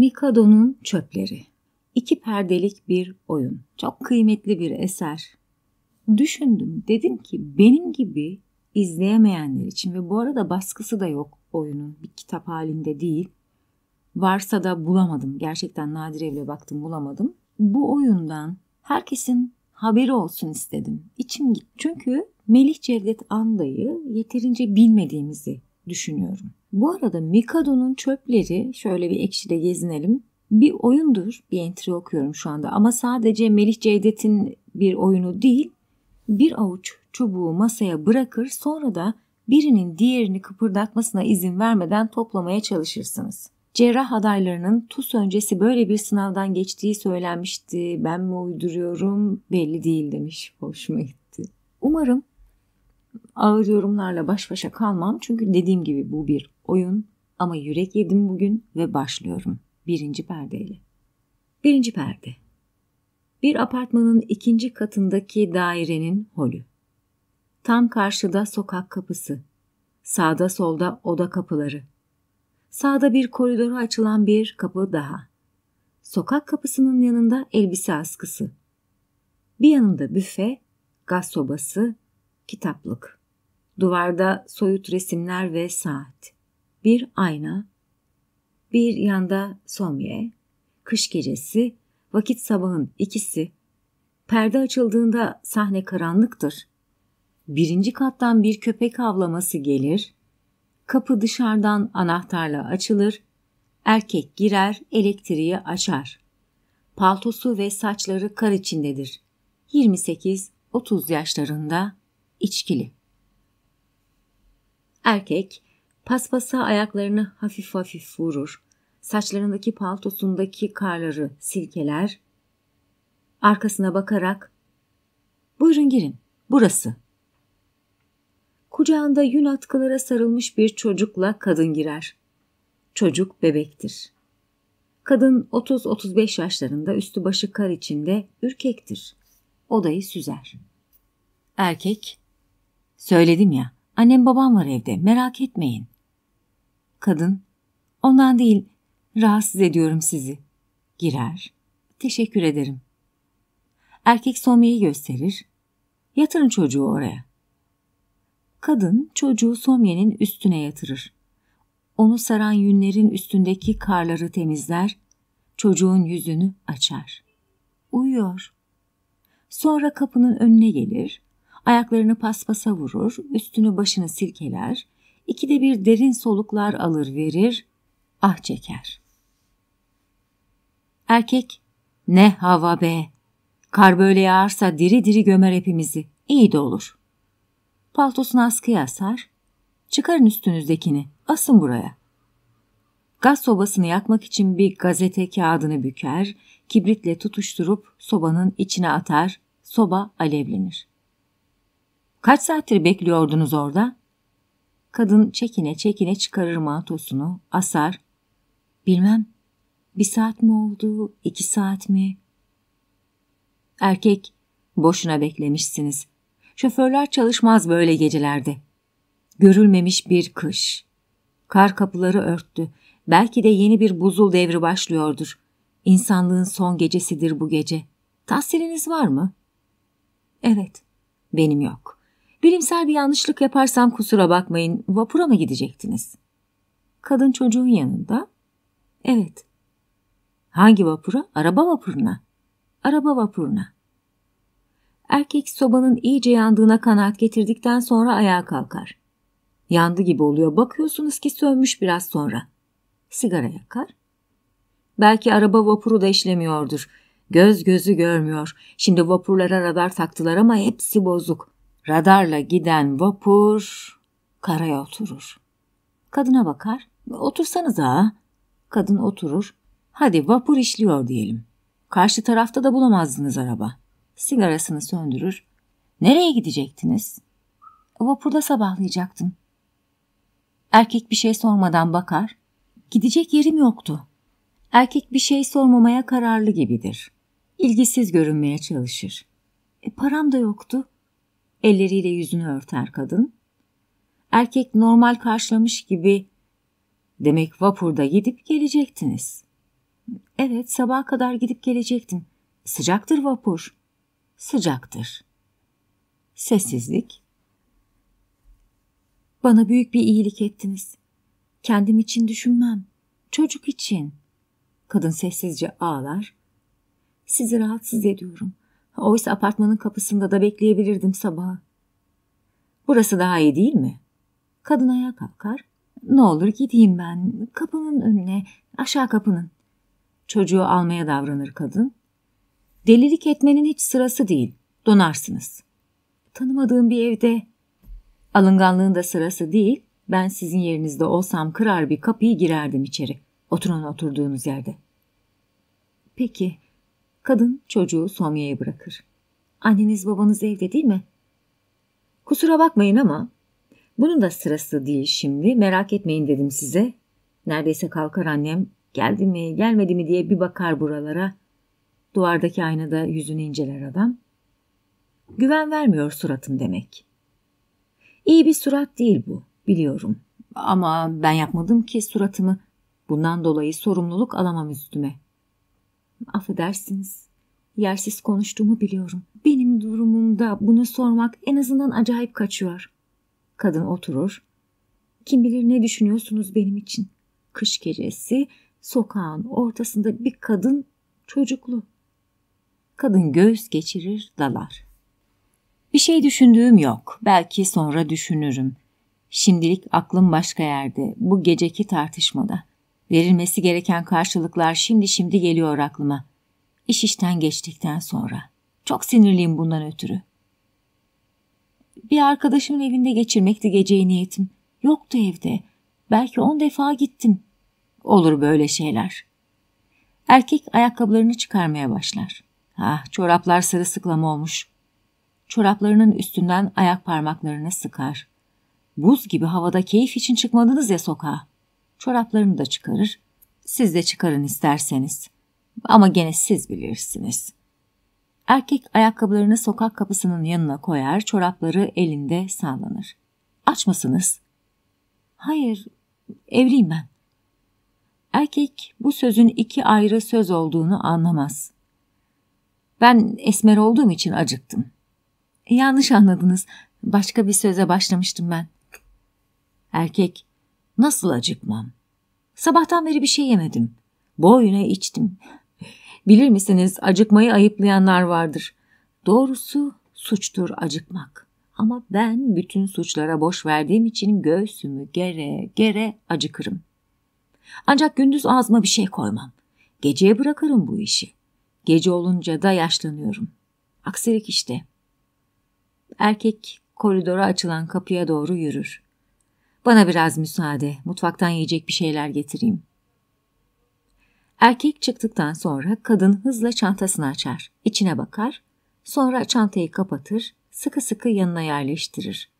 Mikado'nun Çöpleri. İki perdelik bir oyun. Çok kıymetli bir eser. Düşündüm, dedim ki benim gibi izleyemeyenler için ve bu arada baskısı da yok oyunun. Bir kitap halinde değil. Varsa da bulamadım. Gerçekten nadir evle baktım bulamadım. Bu oyundan herkesin haberi olsun istedim. İçim gitti. Çünkü Melih Cevdet Anday'ı yeterince bilmediğimizi düşünüyorum. Bu arada Mikado'nun çöpleri şöyle bir ekşide gezinelim. Bir oyundur. Bir entry okuyorum şu anda ama sadece Melih Cevdet'in bir oyunu değil. Bir avuç çubuğu masaya bırakır sonra da birinin diğerini kıpırdatmasına izin vermeden toplamaya çalışırsınız. Cerrah adaylarının TUS öncesi böyle bir sınavdan geçtiği söylenmişti. Ben mi uyduruyorum belli değil demiş. Hoşuma gitti. Umarım ağır yorumlarla baş başa kalmam çünkü dediğim gibi bu bir oyun ama yürek yedim bugün ve başlıyorum birinci perdeyle. Birinci perde. Bir apartmanın ikinci katındaki dairenin holü. Tam karşıda sokak kapısı. Sağda solda oda kapıları. Sağda bir koridora açılan bir kapı daha. Sokak kapısının yanında elbise askısı. Bir yanında büfe, gaz sobası, kitaplık. Duvarda soyut resimler ve saat. Bir ayna. Bir yanda somye. Kış gecesi. Vakit sabahın ikisi. Perde açıldığında sahne karanlıktır. Birinci kattan bir köpek avlaması gelir. Kapı dışarıdan anahtarla açılır. Erkek girer, elektriği açar. Paltosu ve saçları kar içindedir. 28-30 yaşlarında içkili. Erkek paspasa ayaklarını hafif hafif vurur, saçlarındaki paltosundaki karları silkeler, arkasına bakarak ''Buyurun girin, burası.'' Kucağında yün atkılara sarılmış bir çocukla kadın girer. Çocuk bebektir. Kadın 30-35 yaşlarında üstü başı kar içinde ürkektir. Odayı süzer. Erkek Söyledim ya, annem babam var evde, merak etmeyin. Kadın, ondan değil, rahatsız ediyorum sizi. Girer, teşekkür ederim. Erkek Somya'yı gösterir, yatırın çocuğu oraya. Kadın çocuğu Somya'nın üstüne yatırır. Onu saran yünlerin üstündeki karları temizler, çocuğun yüzünü açar. Uyuyor. Sonra kapının önüne gelir, Ayaklarını paspasa vurur, üstünü başını silkeler, ikide bir derin soluklar alır verir, ah çeker. Erkek, ne hava be! Kar böyle yağarsa diri diri gömer hepimizi, iyi de olur. Paltosunu askıya asar, çıkarın üstünüzdekini, asın buraya. Gaz sobasını yakmak için bir gazete kağıdını büker, kibritle tutuşturup sobanın içine atar, soba alevlenir. Kaç saattir bekliyordunuz orada? Kadın çekine çekine çıkarır mantosunu, asar. Bilmem, bir saat mi oldu, iki saat mi? Erkek, boşuna beklemişsiniz. Şoförler çalışmaz böyle gecelerde. Görülmemiş bir kış. Kar kapıları örttü. Belki de yeni bir buzul devri başlıyordur. İnsanlığın son gecesidir bu gece. Tahsiliniz var mı? Evet, benim yok.'' Bilimsel bir yanlışlık yaparsam kusura bakmayın. Vapura mı gidecektiniz? Kadın çocuğun yanında. Evet. Hangi vapura? Araba vapuruna. Araba vapuruna. Erkek sobanın iyice yandığına kanaat getirdikten sonra ayağa kalkar. Yandı gibi oluyor. Bakıyorsunuz ki sönmüş biraz sonra. Sigara yakar. Belki araba vapuru da işlemiyordur. Göz gözü görmüyor. Şimdi vapurlara radar taktılar ama hepsi bozuk. Radarla giden vapur karaya oturur. Kadına bakar. Otursanız ha. Kadın oturur. Hadi vapur işliyor diyelim. Karşı tarafta da bulamazdınız araba. Sigarasını söndürür. Nereye gidecektiniz? Vapurda sabahlayacaktım. Erkek bir şey sormadan bakar. Gidecek yerim yoktu. Erkek bir şey sormamaya kararlı gibidir. İlgisiz görünmeye çalışır. E, param da yoktu. Elleriyle yüzünü örter kadın. Erkek normal karşılamış gibi demek vapurda gidip gelecektiniz. Evet sabaha kadar gidip gelecektim. Sıcaktır vapur. Sıcaktır. Sessizlik. Bana büyük bir iyilik ettiniz. Kendim için düşünmem. Çocuk için. Kadın sessizce ağlar. Sizi rahatsız ediyorum. Oysa apartmanın kapısında da bekleyebilirdim sabaha. Burası daha iyi değil mi? Kadın ayağa kalkar. Ne olur gideyim ben. Kapının önüne, aşağı kapının. Çocuğu almaya davranır kadın. Delilik etmenin hiç sırası değil. Donarsınız. Tanımadığım bir evde. Alınganlığın da sırası değil. Ben sizin yerinizde olsam kırar bir kapıyı girerdim içeri. Oturun oturduğunuz yerde. Peki, Kadın çocuğu Somya'ya bırakır. Anneniz babanız evde değil mi? Kusura bakmayın ama bunun da sırası değil şimdi merak etmeyin dedim size. Neredeyse kalkar annem geldi mi gelmedi mi diye bir bakar buralara. Duvardaki aynada yüzünü inceler adam. Güven vermiyor suratım demek. İyi bir surat değil bu biliyorum. Ama ben yapmadım ki suratımı. Bundan dolayı sorumluluk alamam üstüme.'' Affedersiniz. Yersiz konuştuğumu biliyorum. Benim durumumda bunu sormak en azından acayip kaçıyor. Kadın oturur. Kim bilir ne düşünüyorsunuz benim için. Kış gecesi sokağın ortasında bir kadın çocuklu. Kadın göğüs geçirir dalar. Bir şey düşündüğüm yok. Belki sonra düşünürüm. Şimdilik aklım başka yerde. Bu geceki tartışmada. Verilmesi gereken karşılıklar şimdi şimdi geliyor aklıma. İş işten geçtikten sonra. Çok sinirliyim bundan ötürü. Bir arkadaşımın evinde geçirmekti geceyi niyetim. Yoktu evde. Belki on defa gittim. Olur böyle şeyler. Erkek ayakkabılarını çıkarmaya başlar. Ah çoraplar sarı sırılsıklam olmuş. Çoraplarının üstünden ayak parmaklarını sıkar. Buz gibi havada keyif için çıkmadınız ya sokağa. Çoraplarını da çıkarır. Siz de çıkarın isterseniz. Ama gene siz bilirsiniz. Erkek ayakkabılarını sokak kapısının yanına koyar, çorapları elinde sallanır. Aç mısınız? Hayır, evliyim ben. Erkek bu sözün iki ayrı söz olduğunu anlamaz. Ben esmer olduğum için acıktım. Yanlış anladınız. Başka bir söze başlamıştım ben. Erkek, Nasıl acıkmam? Sabahtan beri bir şey yemedim. Boyuna içtim. Bilir misiniz acıkmayı ayıplayanlar vardır. Doğrusu suçtur acıkmak. Ama ben bütün suçlara boş verdiğim için göğsümü gere gere acıkırım. Ancak gündüz ağzıma bir şey koymam. Geceye bırakırım bu işi. Gece olunca da yaşlanıyorum. Aksilik işte. Erkek koridora açılan kapıya doğru yürür. Bana biraz müsaade, mutfaktan yiyecek bir şeyler getireyim. Erkek çıktıktan sonra kadın hızla çantasını açar, içine bakar, sonra çantayı kapatır, sıkı sıkı yanına yerleştirir.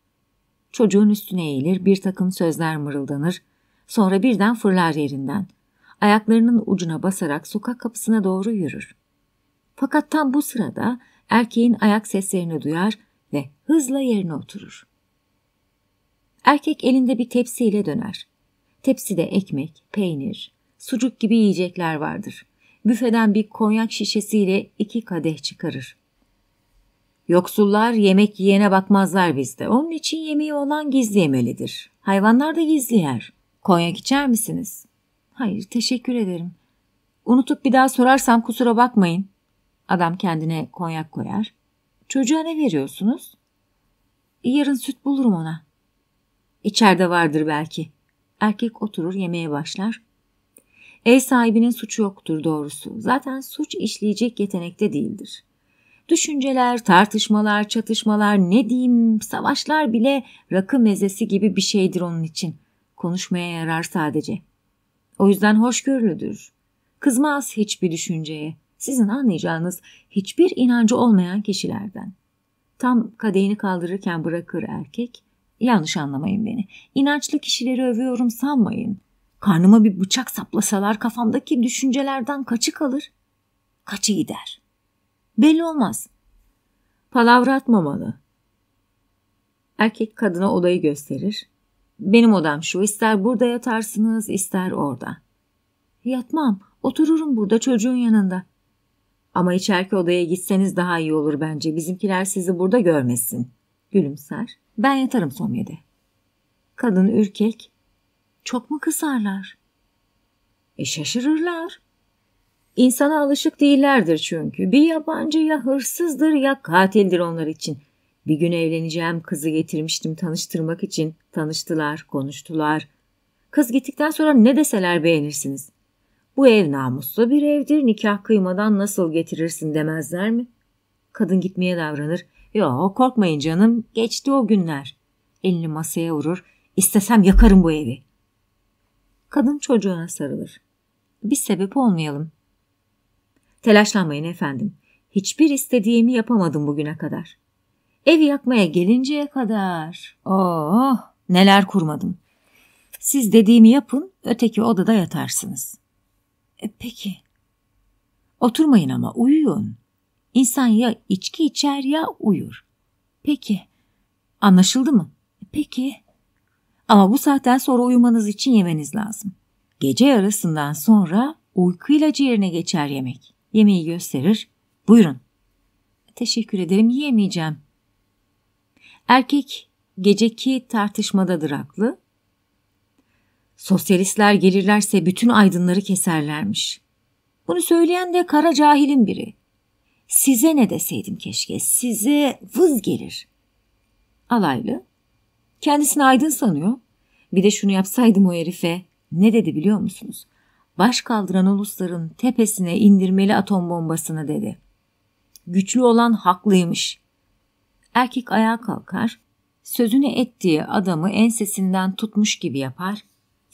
Çocuğun üstüne eğilir, bir takım sözler mırıldanır, sonra birden fırlar yerinden. Ayaklarının ucuna basarak sokak kapısına doğru yürür. Fakat tam bu sırada erkeğin ayak seslerini duyar ve hızla yerine oturur. Erkek elinde bir tepsiyle döner. Tepside ekmek, peynir, sucuk gibi yiyecekler vardır. Büfeden bir konyak şişesiyle iki kadeh çıkarır. Yoksullar yemek yiyene bakmazlar bizde. Onun için yemeği olan gizli yemelidir. Hayvanlar da gizli yer. Konyak içer misiniz? Hayır, teşekkür ederim. Unutup bir daha sorarsam kusura bakmayın. Adam kendine konyak koyar. Çocuğa ne veriyorsunuz? Yarın süt bulurum ona. İçeride vardır belki. Erkek oturur yemeğe başlar. Ev sahibinin suçu yoktur doğrusu. Zaten suç işleyecek yetenekte değildir. Düşünceler, tartışmalar, çatışmalar, ne diyeyim, savaşlar bile rakı mezesi gibi bir şeydir onun için. Konuşmaya yarar sadece. O yüzden hoşgörülüdür. Kızmaz hiçbir düşünceye. Sizin anlayacağınız hiçbir inancı olmayan kişilerden. Tam kadehini kaldırırken bırakır erkek, Yanlış anlamayın beni. İnançlı kişileri övüyorum sanmayın. Karnıma bir bıçak saplasalar kafamdaki düşüncelerden kaçı kalır? Kaçı gider? Belli olmaz. Palavra atmamalı. Erkek kadına odayı gösterir. Benim odam şu, ister burada yatarsınız, ister orada. Yatmam, otururum burada çocuğun yanında. Ama içerki odaya gitseniz daha iyi olur bence. Bizimkiler sizi burada görmesin. Gülümser ben yatarım son yedi. Kadın ürkek. Çok mu kısarlar? E şaşırırlar. İnsana alışık değillerdir çünkü. Bir yabancı ya hırsızdır ya katildir onlar için. Bir gün evleneceğim kızı getirmiştim tanıştırmak için. Tanıştılar, konuştular. Kız gittikten sonra ne deseler beğenirsiniz. Bu ev namuslu bir evdir, nikah kıymadan nasıl getirirsin demezler mi? Kadın gitmeye davranır. Yo korkmayın canım geçti o günler. Elini masaya vurur. İstesem yakarım bu evi. Kadın çocuğuna sarılır. Bir sebep olmayalım. Telaşlanmayın efendim. Hiçbir istediğimi yapamadım bugüne kadar. Evi yakmaya gelinceye kadar. Oh neler kurmadım. Siz dediğimi yapın öteki odada yatarsınız. E, peki. Oturmayın ama uyuyun. İnsan ya içki içer ya uyur. Peki. Anlaşıldı mı? Peki. Ama bu saatten sonra uyumanız için yemeniz lazım. Gece yarısından sonra uyku ilacı yerine geçer yemek. Yemeği gösterir. Buyurun. Teşekkür ederim yiyemeyeceğim. Erkek geceki tartışmadadır haklı. Sosyalistler gelirlerse bütün aydınları keserlermiş. Bunu söyleyen de kara cahilin biri. Size ne deseydim keşke. Size vız gelir. Alaylı. Kendisini aydın sanıyor. Bir de şunu yapsaydım o herife. Ne dedi biliyor musunuz? Baş kaldıran ulusların tepesine indirmeli atom bombasını dedi. Güçlü olan haklıymış. Erkek ayağa kalkar, sözünü ettiği adamı ensesinden tutmuş gibi yapar.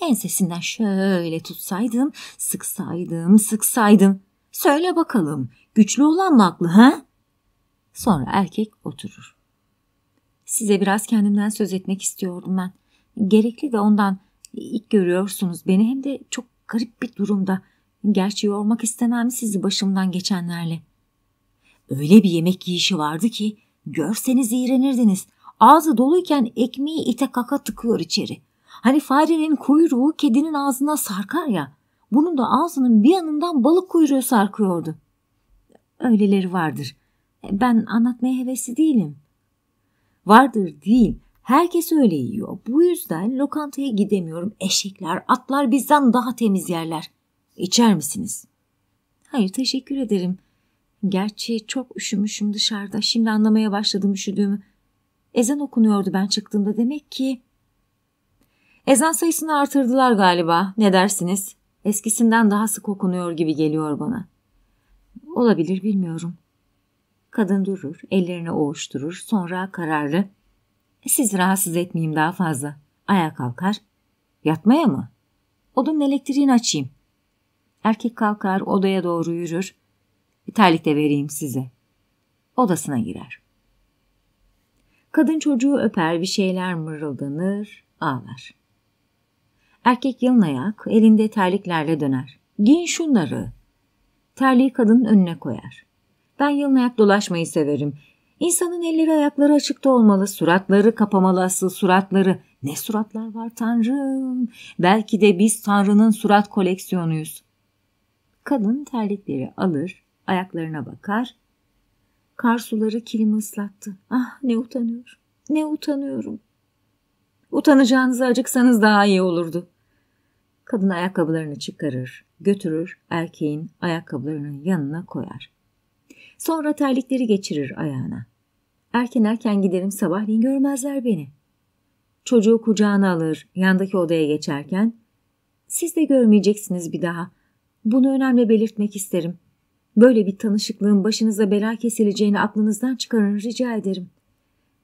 Ensesinden şöyle tutsaydım, sıksaydım, sıksaydım. Söyle bakalım, Güçlü olan mı haklı ha? Sonra erkek oturur. Size biraz kendimden söz etmek istiyordum ben. Gerekli de ondan ilk görüyorsunuz beni hem de çok garip bir durumda. Gerçi yormak istemem sizi başımdan geçenlerle. Öyle bir yemek yiyişi vardı ki görseniz iğrenirdiniz. Ağzı doluyken ekmeği ite kaka tıkıyor içeri. Hani farenin kuyruğu kedinin ağzına sarkar ya. Bunun da ağzının bir yanından balık kuyruğu sarkıyordu. Öyleleri vardır. E, ben anlatmaya hevesli değilim. Vardır değil. Herkes öyle yiyor. Bu yüzden lokantaya gidemiyorum. Eşekler, atlar bizden daha temiz yerler. İçer misiniz? Hayır teşekkür ederim. Gerçi çok üşümüşüm dışarıda. Şimdi anlamaya başladım üşüdüğümü. Ezan okunuyordu ben çıktığımda demek ki. Ezan sayısını artırdılar galiba. Ne dersiniz? Eskisinden daha sık okunuyor gibi geliyor bana.'' Olabilir bilmiyorum. Kadın durur, ellerini oğuşturur, sonra kararlı. E, siz rahatsız etmeyeyim daha fazla. Ayağa kalkar. Yatmaya mı? Odanın elektriğini açayım. Erkek kalkar, odaya doğru yürür. Bir terlik de vereyim size. Odasına girer. Kadın çocuğu öper, bir şeyler mırıldanır, ağlar. Erkek yalın ayak, elinde terliklerle döner. Giyin şunları terliği kadının önüne koyar. Ben yalın ayak dolaşmayı severim. İnsanın elleri ayakları açıkta olmalı, suratları kapamalı asıl suratları. Ne suratlar var tanrım. Belki de biz tanrının surat koleksiyonuyuz. Kadın terlikleri alır, ayaklarına bakar. Kar suları kilimi ıslattı. Ah ne utanıyorum, ne utanıyorum. Utanacağınıza acıksanız daha iyi olurdu. Kadın ayakkabılarını çıkarır, götürür erkeğin ayakkabılarının yanına koyar. Sonra terlikleri geçirir ayağına. Erken erken giderim sabahleyin görmezler beni. Çocuğu kucağına alır yandaki odaya geçerken siz de görmeyeceksiniz bir daha. Bunu önemli belirtmek isterim. Böyle bir tanışıklığın başınıza bela kesileceğini aklınızdan çıkarın rica ederim.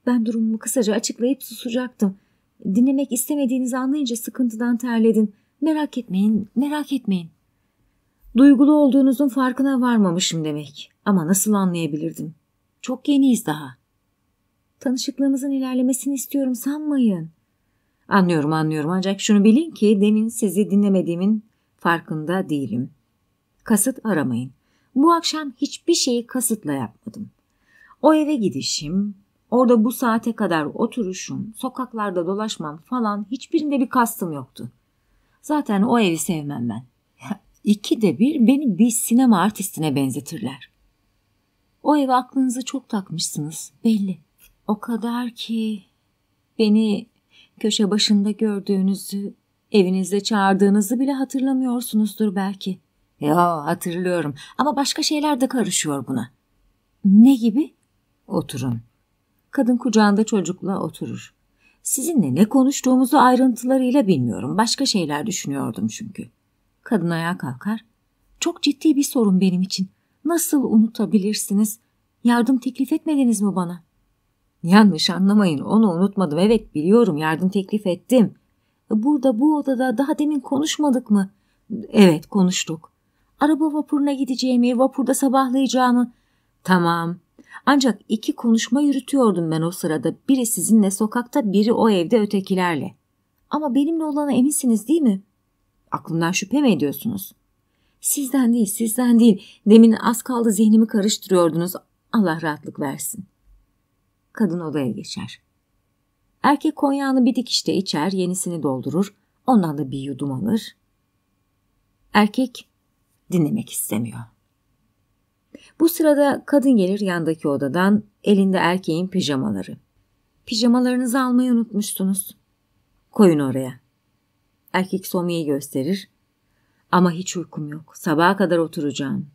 Ben durumumu kısaca açıklayıp susacaktım. Dinlemek istemediğinizi anlayınca sıkıntıdan terledin. Merak etmeyin, merak etmeyin.'' Duygulu olduğunuzun farkına varmamışım demek. Ama nasıl anlayabilirdim? Çok yeniyiz daha. Tanışıklığımızın ilerlemesini istiyorum sanmayın. Anlıyorum anlıyorum ancak şunu bilin ki demin sizi dinlemediğimin farkında değilim. Kasıt aramayın. Bu akşam hiçbir şeyi kasıtla yapmadım. O eve gidişim, orada bu saate kadar oturuşum, sokaklarda dolaşmam falan hiçbirinde bir kastım yoktu. Zaten o evi sevmem ben. İki de bir beni bir sinema artistine benzetirler. O ev aklınızı çok takmışsınız belli. O kadar ki beni köşe başında gördüğünüzü, evinizde çağırdığınızı bile hatırlamıyorsunuzdur belki. Ya hatırlıyorum ama başka şeyler de karışıyor buna. Ne gibi? Oturun. Kadın kucağında çocukla oturur. Sizinle ne konuştuğumuzu ayrıntılarıyla bilmiyorum. Başka şeyler düşünüyordum çünkü.'' Kadın ayağa kalkar. Çok ciddi bir sorun benim için. Nasıl unutabilirsiniz? Yardım teklif etmediniz mi bana? Yanlış anlamayın onu unutmadım. Evet biliyorum yardım teklif ettim. Burada bu odada daha demin konuşmadık mı? Evet konuştuk. Araba vapuruna gideceğimi, vapurda sabahlayacağımı. Tamam. Ancak iki konuşma yürütüyordum ben o sırada. Biri sizinle sokakta, biri o evde ötekilerle. Ama benimle olana eminsiniz değil mi?'' Aklından şüphe mi ediyorsunuz? Sizden değil, sizden değil. Demin az kaldı zihnimi karıştırıyordunuz. Allah rahatlık versin. Kadın odaya geçer. Erkek konyağını bir dikişte içer, yenisini doldurur. Ondan da bir yudum alır. Erkek dinlemek istemiyor. Bu sırada kadın gelir yandaki odadan elinde erkeğin pijamaları. Pijamalarınızı almayı unutmuşsunuz. Koyun oraya erkek Somiye gösterir. Ama hiç uykum yok. Sabaha kadar oturacağım.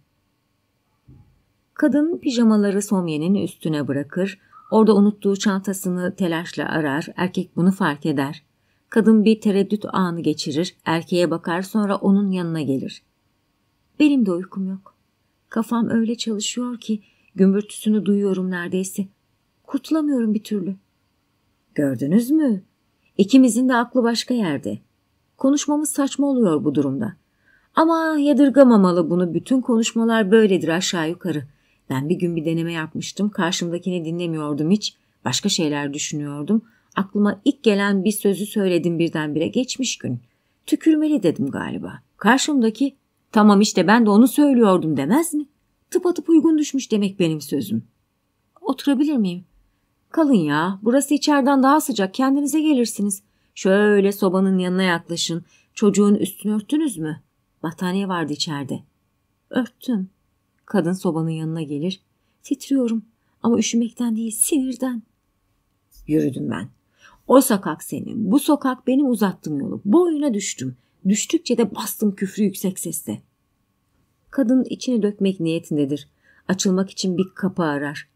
Kadın pijamaları Somiye'nin üstüne bırakır. Orada unuttuğu çantasını telaşla arar. Erkek bunu fark eder. Kadın bir tereddüt anı geçirir. Erkeğe bakar sonra onun yanına gelir. Benim de uykum yok. Kafam öyle çalışıyor ki gümbürtüsünü duyuyorum neredeyse. Kurtulamıyorum bir türlü. Gördünüz mü? İkimizin de aklı başka yerde. Konuşmamız saçma oluyor bu durumda. Ama yadırgamamalı bunu bütün konuşmalar böyledir aşağı yukarı. Ben bir gün bir deneme yapmıştım. Karşımdakini dinlemiyordum hiç. Başka şeyler düşünüyordum. Aklıma ilk gelen bir sözü söyledim birdenbire geçmiş gün. Tükürmeli dedim galiba. Karşımdaki tamam işte ben de onu söylüyordum demez mi? Tıpatıp uygun düşmüş demek benim sözüm. Oturabilir miyim? Kalın ya burası içeriden daha sıcak kendinize gelirsiniz. Şöyle sobanın yanına yaklaşın. Çocuğun üstünü örttünüz mü? Battaniye vardı içeride. Örttüm. Kadın sobanın yanına gelir. Titriyorum ama üşümekten değil sinirden. Yürüdüm ben. O sokak senin, bu sokak benim uzattığım yolu. Boyuna düştüm. Düştükçe de bastım küfrü yüksek sesle. Kadın içini dökmek niyetindedir. Açılmak için bir kapı arar.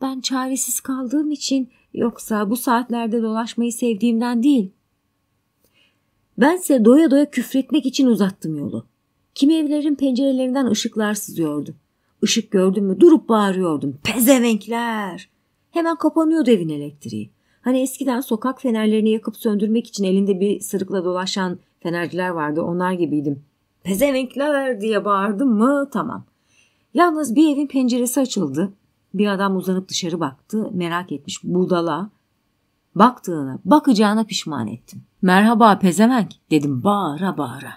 Ben çaresiz kaldığım için Yoksa bu saatlerde dolaşmayı sevdiğimden değil. Bense doya doya küfretmek için uzattım yolu. Kimi evlerin pencerelerinden ışıklar sızıyordu. Işık gördüm mü durup bağırıyordum. Pezevenkler! Hemen kapanıyordu evin elektriği. Hani eskiden sokak fenerlerini yakıp söndürmek için elinde bir sırıkla dolaşan fenerciler vardı. Onlar gibiydim. Pezevenkler diye bağırdım mı tamam. Yalnız bir evin penceresi açıldı. Bir adam uzanıp dışarı baktı. Merak etmiş budala. Baktığına, bakacağına pişman ettim. Merhaba pezevenk dedim bağıra bağıra.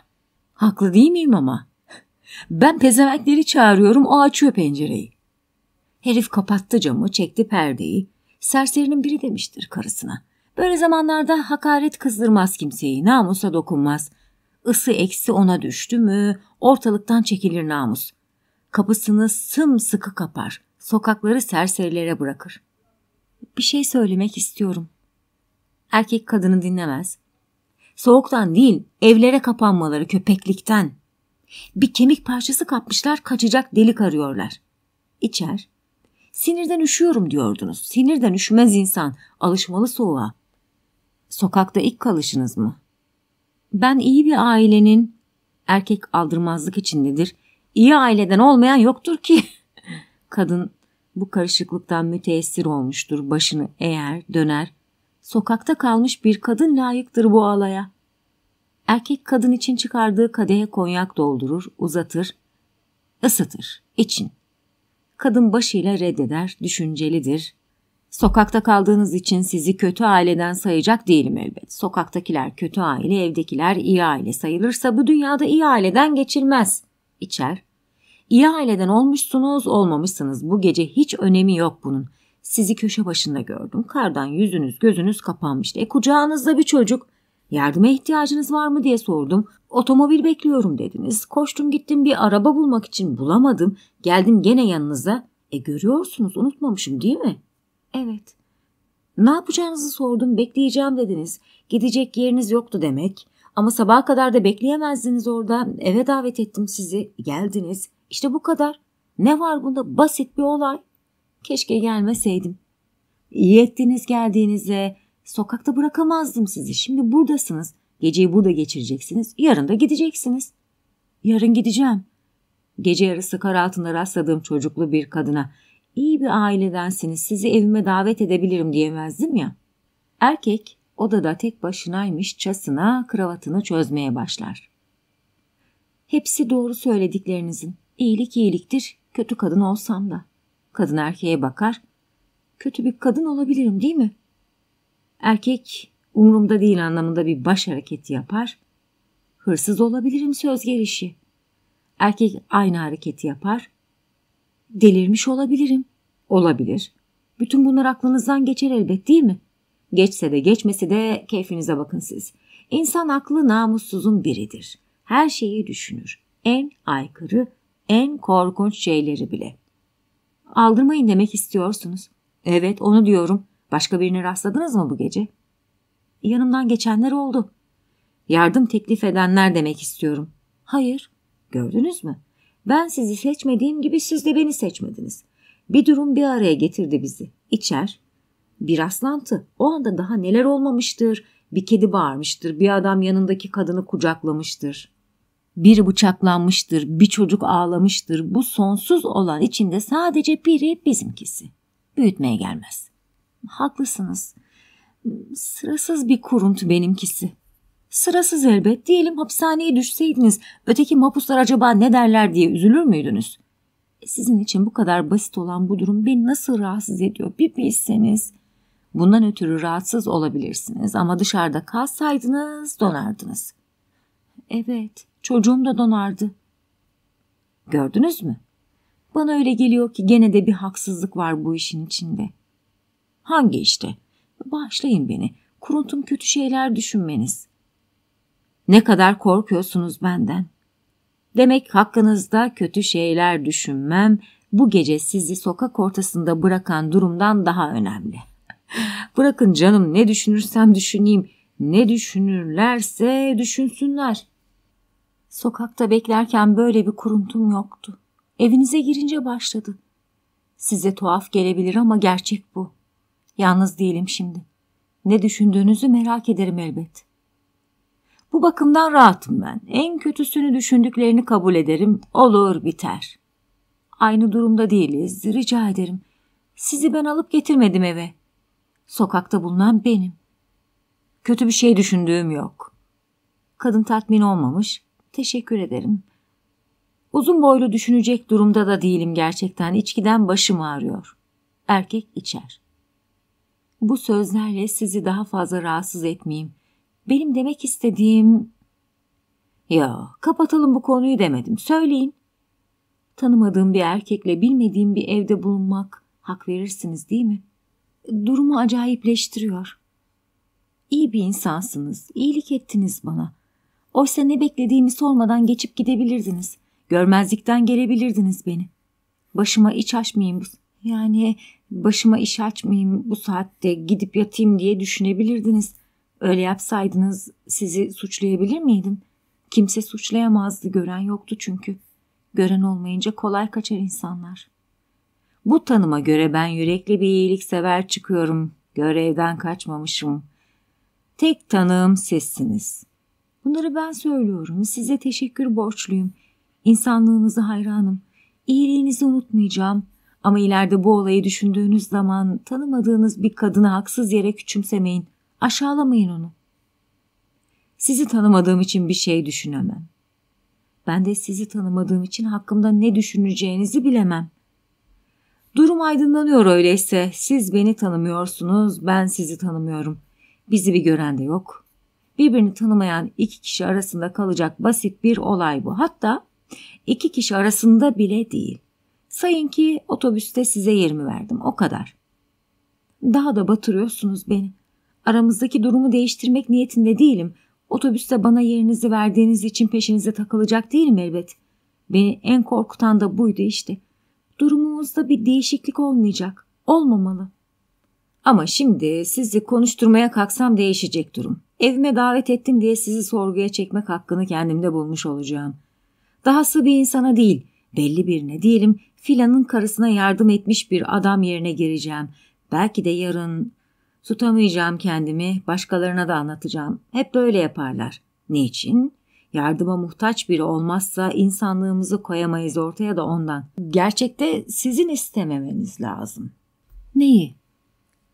Haklı değil miyim ama? Ben pezevenkleri çağırıyorum o açıyor pencereyi. Herif kapattı camı, çekti perdeyi. Serserinin biri demiştir karısına. Böyle zamanlarda hakaret kızdırmaz kimseyi, namusa dokunmaz. Isı eksi ona düştü mü ortalıktan çekilir namus. Kapısını sımsıkı kapar sokakları serserilere bırakır. Bir şey söylemek istiyorum. Erkek kadını dinlemez. Soğuktan değil, evlere kapanmaları köpeklikten. Bir kemik parçası kapmışlar, kaçacak delik arıyorlar. İçer. Sinirden üşüyorum diyordunuz. Sinirden üşümez insan. Alışmalı soğuğa. Sokakta ilk kalışınız mı? Ben iyi bir ailenin, erkek aldırmazlık içindedir. İyi aileden olmayan yoktur ki. Kadın bu karışıklıktan müteessir olmuştur başını eğer döner. Sokakta kalmış bir kadın layıktır bu alaya. Erkek kadın için çıkardığı kadehe konyak doldurur, uzatır, ısıtır, için. Kadın başıyla reddeder, düşüncelidir. Sokakta kaldığınız için sizi kötü aileden sayacak değilim elbet. Sokaktakiler kötü aile, evdekiler iyi aile sayılırsa bu dünyada iyi aileden geçilmez. İçer, İyi aileden olmuşsunuz olmamışsınız bu gece hiç önemi yok bunun. Sizi köşe başında gördüm. Kardan yüzünüz gözünüz kapanmıştı. E kucağınızda bir çocuk. Yardıma ihtiyacınız var mı diye sordum. Otomobil bekliyorum dediniz. Koştum gittim bir araba bulmak için bulamadım. Geldim gene yanınıza. E görüyorsunuz unutmamışım değil mi? Evet. Ne yapacağınızı sordum bekleyeceğim dediniz. Gidecek yeriniz yoktu demek. Ama sabaha kadar da bekleyemezdiniz orada. Eve davet ettim sizi. Geldiniz. İşte bu kadar. Ne var bunda basit bir olay. Keşke gelmeseydim. İyi ettiniz geldiğinize. Sokakta bırakamazdım sizi. Şimdi buradasınız. Geceyi burada geçireceksiniz. Yarın da gideceksiniz. Yarın gideceğim. Gece yarısı kar altında rastladığım çocuklu bir kadına iyi bir ailedensiniz sizi evime davet edebilirim diyemezdim ya. Erkek odada tek başınaymış çasına kravatını çözmeye başlar. Hepsi doğru söylediklerinizin. İyilik iyiliktir, kötü kadın olsam da. Kadın erkeğe bakar, kötü bir kadın olabilirim değil mi? Erkek umurumda değil anlamında bir baş hareketi yapar. Hırsız olabilirim söz gelişi. Erkek aynı hareketi yapar. Delirmiş olabilirim. Olabilir. Bütün bunlar aklınızdan geçer elbet değil mi? Geçse de geçmesi de keyfinize bakın siz. İnsan aklı namussuzun biridir. Her şeyi düşünür. En aykırı en korkunç şeyleri bile. Aldırmayın demek istiyorsunuz. Evet onu diyorum. Başka birini rastladınız mı bu gece? Yanımdan geçenler oldu. Yardım teklif edenler demek istiyorum. Hayır. Gördünüz mü? Ben sizi seçmediğim gibi siz de beni seçmediniz. Bir durum bir araya getirdi bizi. İçer. Bir aslantı. O anda daha neler olmamıştır. Bir kedi bağırmıştır. Bir adam yanındaki kadını kucaklamıştır biri bıçaklanmıştır, bir çocuk ağlamıştır. Bu sonsuz olan içinde sadece biri bizimkisi. Büyütmeye gelmez. Haklısınız. Sırasız bir kuruntu benimkisi. Sırasız elbet. Diyelim hapishaneye düşseydiniz, öteki mapuslar acaba ne derler diye üzülür müydünüz? E, sizin için bu kadar basit olan bu durum beni nasıl rahatsız ediyor bir bilseniz. Bundan ötürü rahatsız olabilirsiniz ama dışarıda kalsaydınız donardınız. Evet, Çocuğum da donardı. Gördünüz mü? Bana öyle geliyor ki gene de bir haksızlık var bu işin içinde. Hangi işte? Başlayın beni. Kuruntum kötü şeyler düşünmeniz. Ne kadar korkuyorsunuz benden. Demek hakkınızda kötü şeyler düşünmem bu gece sizi sokak ortasında bırakan durumdan daha önemli. Bırakın canım ne düşünürsem düşüneyim. Ne düşünürlerse düşünsünler. Sokakta beklerken böyle bir kuruntum yoktu. Evinize girince başladı. Size tuhaf gelebilir ama gerçek bu. Yalnız değilim şimdi. Ne düşündüğünüzü merak ederim elbet. Bu bakımdan rahatım ben. En kötüsünü düşündüklerini kabul ederim. Olur biter. Aynı durumda değiliz. Rica ederim. Sizi ben alıp getirmedim eve. Sokakta bulunan benim. Kötü bir şey düşündüğüm yok. Kadın tatmin olmamış. Teşekkür ederim. Uzun boylu düşünecek durumda da değilim gerçekten. İçkiden başım ağrıyor. Erkek içer. Bu sözlerle sizi daha fazla rahatsız etmeyeyim. Benim demek istediğim... Ya kapatalım bu konuyu demedim. Söyleyin. Tanımadığım bir erkekle bilmediğim bir evde bulunmak hak verirsiniz değil mi? Durumu acayipleştiriyor. İyi bir insansınız. İyilik ettiniz bana. Oysa ne beklediğimi sormadan geçip gidebilirdiniz. Görmezlikten gelebilirdiniz beni. Başıma iç açmayayım. Yani başıma iş açmayayım bu saatte gidip yatayım diye düşünebilirdiniz. Öyle yapsaydınız sizi suçlayabilir miydim? Kimse suçlayamazdı gören yoktu çünkü. Gören olmayınca kolay kaçar insanlar. Bu tanıma göre ben yürekli bir iyilik sever çıkıyorum. Görevden kaçmamışım. Tek tanığım sizsiniz. Bunları ben söylüyorum. Size teşekkür borçluyum. İnsanlığınızı hayranım. İyiliğinizi unutmayacağım. Ama ileride bu olayı düşündüğünüz zaman tanımadığınız bir kadını haksız yere küçümsemeyin. Aşağılamayın onu. Sizi tanımadığım için bir şey düşünemem. Ben de sizi tanımadığım için hakkımda ne düşüneceğinizi bilemem. Durum aydınlanıyor öyleyse. Siz beni tanımıyorsunuz, ben sizi tanımıyorum. Bizi bir gören de yok.'' birbirini tanımayan iki kişi arasında kalacak basit bir olay bu. Hatta iki kişi arasında bile değil. Sayın ki otobüste size 20 verdim o kadar. Daha da batırıyorsunuz beni. Aramızdaki durumu değiştirmek niyetinde değilim. Otobüste bana yerinizi verdiğiniz için peşinize takılacak değilim elbet. Beni en korkutan da buydu işte. Durumumuzda bir değişiklik olmayacak. Olmamalı. Ama şimdi sizi konuşturmaya kalksam değişecek durum. Evime davet ettim diye sizi sorguya çekmek hakkını kendimde bulmuş olacağım. Dahası bir insana değil, belli birine diyelim filanın karısına yardım etmiş bir adam yerine gireceğim. Belki de yarın tutamayacağım kendimi, başkalarına da anlatacağım. Hep böyle yaparlar. Niçin? Yardıma muhtaç biri olmazsa insanlığımızı koyamayız ortaya da ondan. Gerçekte sizin istememeniz lazım. Neyi?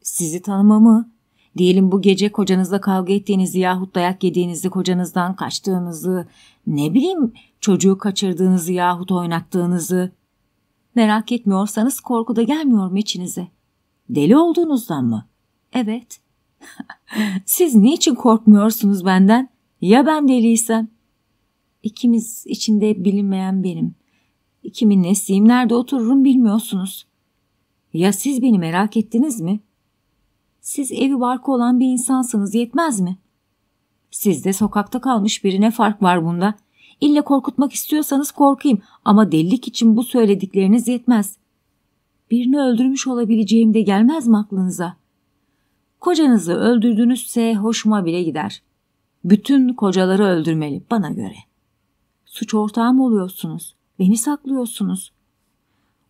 Sizi tanımamı, Diyelim bu gece kocanızla kavga ettiğinizi yahut dayak yediğinizi, kocanızdan kaçtığınızı, ne bileyim çocuğu kaçırdığınızı yahut oynattığınızı. Merak etmiyorsanız korku da gelmiyor mu içinize? Deli olduğunuzdan mı? Evet. Siz niçin korkmuyorsunuz benden? Ya ben deliysem? İkimiz içinde bilinmeyen benim. İkimin nesiyim, nerede otururum bilmiyorsunuz. Ya siz beni merak ettiniz mi?'' Siz evi barkı olan bir insansınız yetmez mi? Sizde sokakta kalmış birine fark var bunda. İlle korkutmak istiyorsanız korkayım ama delilik için bu söyledikleriniz yetmez. Birini öldürmüş olabileceğim de gelmez mi aklınıza? Kocanızı öldürdünüzse hoşuma bile gider. Bütün kocaları öldürmeli bana göre. Suç ortağı mı oluyorsunuz. Beni saklıyorsunuz.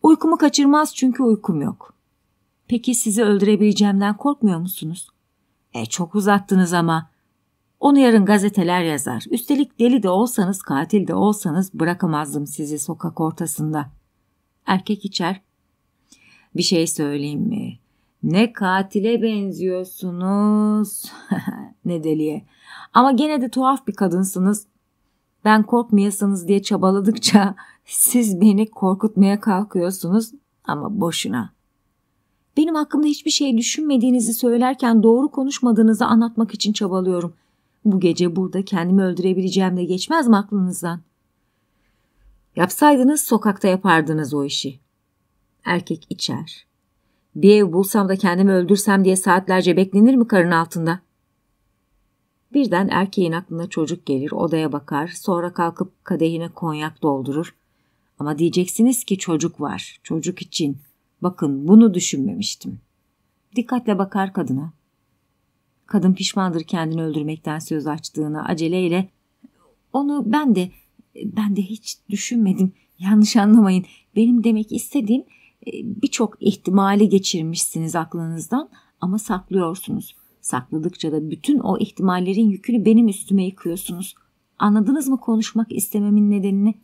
Uykumu kaçırmaz çünkü uykum yok.'' Peki sizi öldürebileceğimden korkmuyor musunuz? E çok uzattınız ama. Onu yarın gazeteler yazar. Üstelik deli de olsanız, katil de olsanız bırakamazdım sizi sokak ortasında. Erkek içer. Bir şey söyleyeyim mi? Ne katile benziyorsunuz ne deliye. Ama gene de tuhaf bir kadınsınız. Ben korkmayasınız diye çabaladıkça siz beni korkutmaya kalkıyorsunuz ama boşuna. Benim hakkımda hiçbir şey düşünmediğinizi söylerken doğru konuşmadığınızı anlatmak için çabalıyorum. Bu gece burada kendimi öldürebileceğim de geçmez mi aklınızdan? Yapsaydınız sokakta yapardınız o işi. Erkek içer. Bir ev bulsam da kendimi öldürsem diye saatlerce beklenir mi karın altında? Birden erkeğin aklına çocuk gelir, odaya bakar, sonra kalkıp kadehine konyak doldurur. Ama diyeceksiniz ki çocuk var, çocuk için.'' Bakın bunu düşünmemiştim. Dikkatle bakar kadına. Kadın pişmandır kendini öldürmekten söz açtığını. aceleyle. Onu ben de, ben de hiç düşünmedim. Yanlış anlamayın. Benim demek istediğim e, birçok ihtimali geçirmişsiniz aklınızdan ama saklıyorsunuz. Sakladıkça da bütün o ihtimallerin yükünü benim üstüme yıkıyorsunuz. Anladınız mı konuşmak istememin nedenini?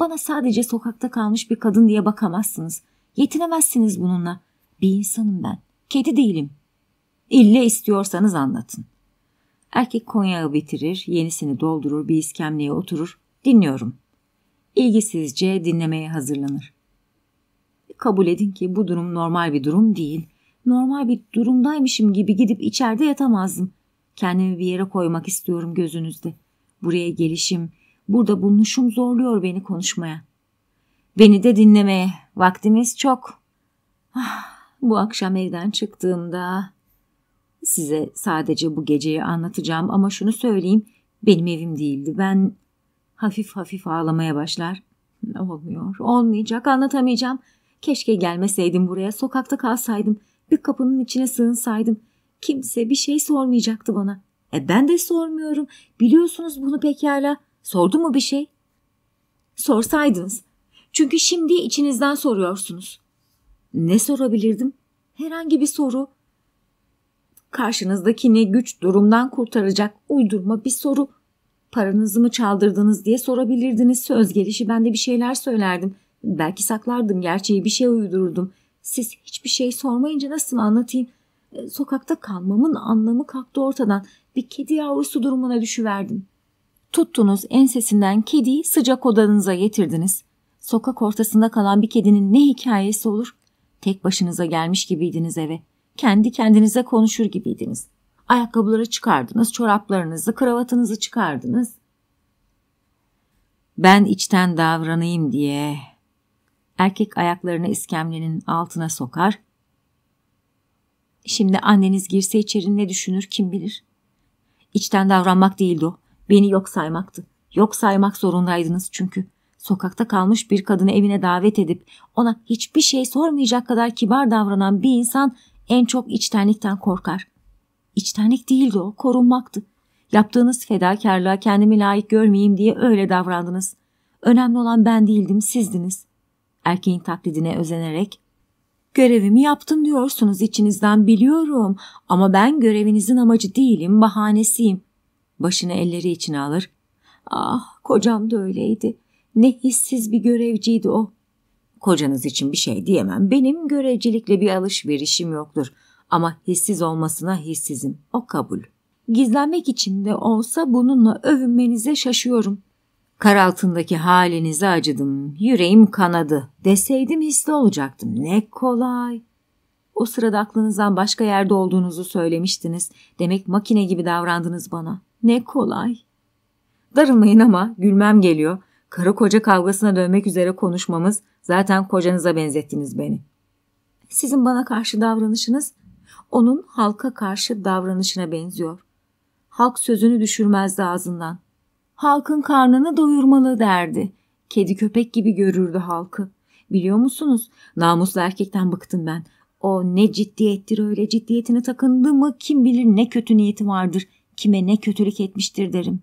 Bana sadece sokakta kalmış bir kadın diye bakamazsınız. Yetinemezsiniz bununla. Bir insanım ben. Kedi değilim. İlle istiyorsanız anlatın. Erkek konyağı bitirir, yenisini doldurur, bir iskemleye oturur. Dinliyorum. İlgisizce dinlemeye hazırlanır. Kabul edin ki bu durum normal bir durum değil. Normal bir durumdaymışım gibi gidip içeride yatamazdım. Kendimi bir yere koymak istiyorum gözünüzde. Buraya gelişim, burada bulunuşum zorluyor beni konuşmaya. Beni de dinlemeye Vaktimiz çok. Ah, bu akşam evden çıktığımda size sadece bu geceyi anlatacağım ama şunu söyleyeyim benim evim değildi. Ben hafif hafif ağlamaya başlar. Olmuyor, olmayacak, anlatamayacağım. Keşke gelmeseydim buraya, sokakta kalsaydım, bir kapının içine sığınsaydım. Kimse bir şey sormayacaktı bana. E ben de sormuyorum. Biliyorsunuz bunu pekala. Sordu mu bir şey? Sorsaydınız çünkü şimdi içinizden soruyorsunuz. Ne sorabilirdim? Herhangi bir soru. Karşınızdakini güç durumdan kurtaracak uydurma bir soru. Paranızı mı çaldırdınız diye sorabilirdiniz. Söz gelişi ben de bir şeyler söylerdim. Belki saklardım gerçeği bir şey uydururdum. Siz hiçbir şey sormayınca nasıl anlatayım? E, sokakta kalmamın anlamı kalktı ortadan. Bir kedi yavrusu durumuna düşüverdim. Tuttunuz ensesinden kediyi sıcak odanıza getirdiniz. Sokak ortasında kalan bir kedinin ne hikayesi olur? Tek başınıza gelmiş gibiydiniz eve. Kendi kendinize konuşur gibiydiniz. Ayakkabıları çıkardınız, çoraplarınızı, kravatınızı çıkardınız. Ben içten davranayım diye. Erkek ayaklarını iskemlenin altına sokar. Şimdi anneniz girse içeri ne düşünür kim bilir? İçten davranmak değildi o. Beni yok saymaktı. Yok saymak zorundaydınız çünkü sokakta kalmış bir kadını evine davet edip ona hiçbir şey sormayacak kadar kibar davranan bir insan en çok içtenlikten korkar. İçtenlik değildi o, korunmaktı. Yaptığınız fedakarlığa kendimi layık görmeyeyim diye öyle davrandınız. Önemli olan ben değildim, sizdiniz. Erkeğin taklidine özenerek Görevimi yaptım diyorsunuz içinizden biliyorum ama ben görevinizin amacı değilim, bahanesiyim. Başını elleri içine alır. Ah, kocam da öyleydi. Ne hissiz bir görevciydi o. Kocanız için bir şey diyemem. Benim görevcilikle bir alışverişim yoktur. Ama hissiz olmasına hissizim. O kabul. Gizlenmek için de olsa bununla övünmenize şaşıyorum. Kar altındaki halinize acıdım. Yüreğim kanadı. Deseydim hisli olacaktım. Ne kolay. O sırada aklınızdan başka yerde olduğunuzu söylemiştiniz. Demek makine gibi davrandınız bana. Ne kolay. Darılmayın ama gülmem geliyor. Karı koca kavgasına dönmek üzere konuşmamız zaten kocanıza benzettiniz beni. Sizin bana karşı davranışınız onun halka karşı davranışına benziyor. Halk sözünü düşürmezdi ağzından. Halkın karnını doyurmalı derdi. Kedi köpek gibi görürdü halkı. Biliyor musunuz? Namuslu erkekten bıktım ben. O ne ciddiyettir öyle ciddiyetine takındı mı kim bilir ne kötü niyeti vardır. Kime ne kötülük etmiştir derim.''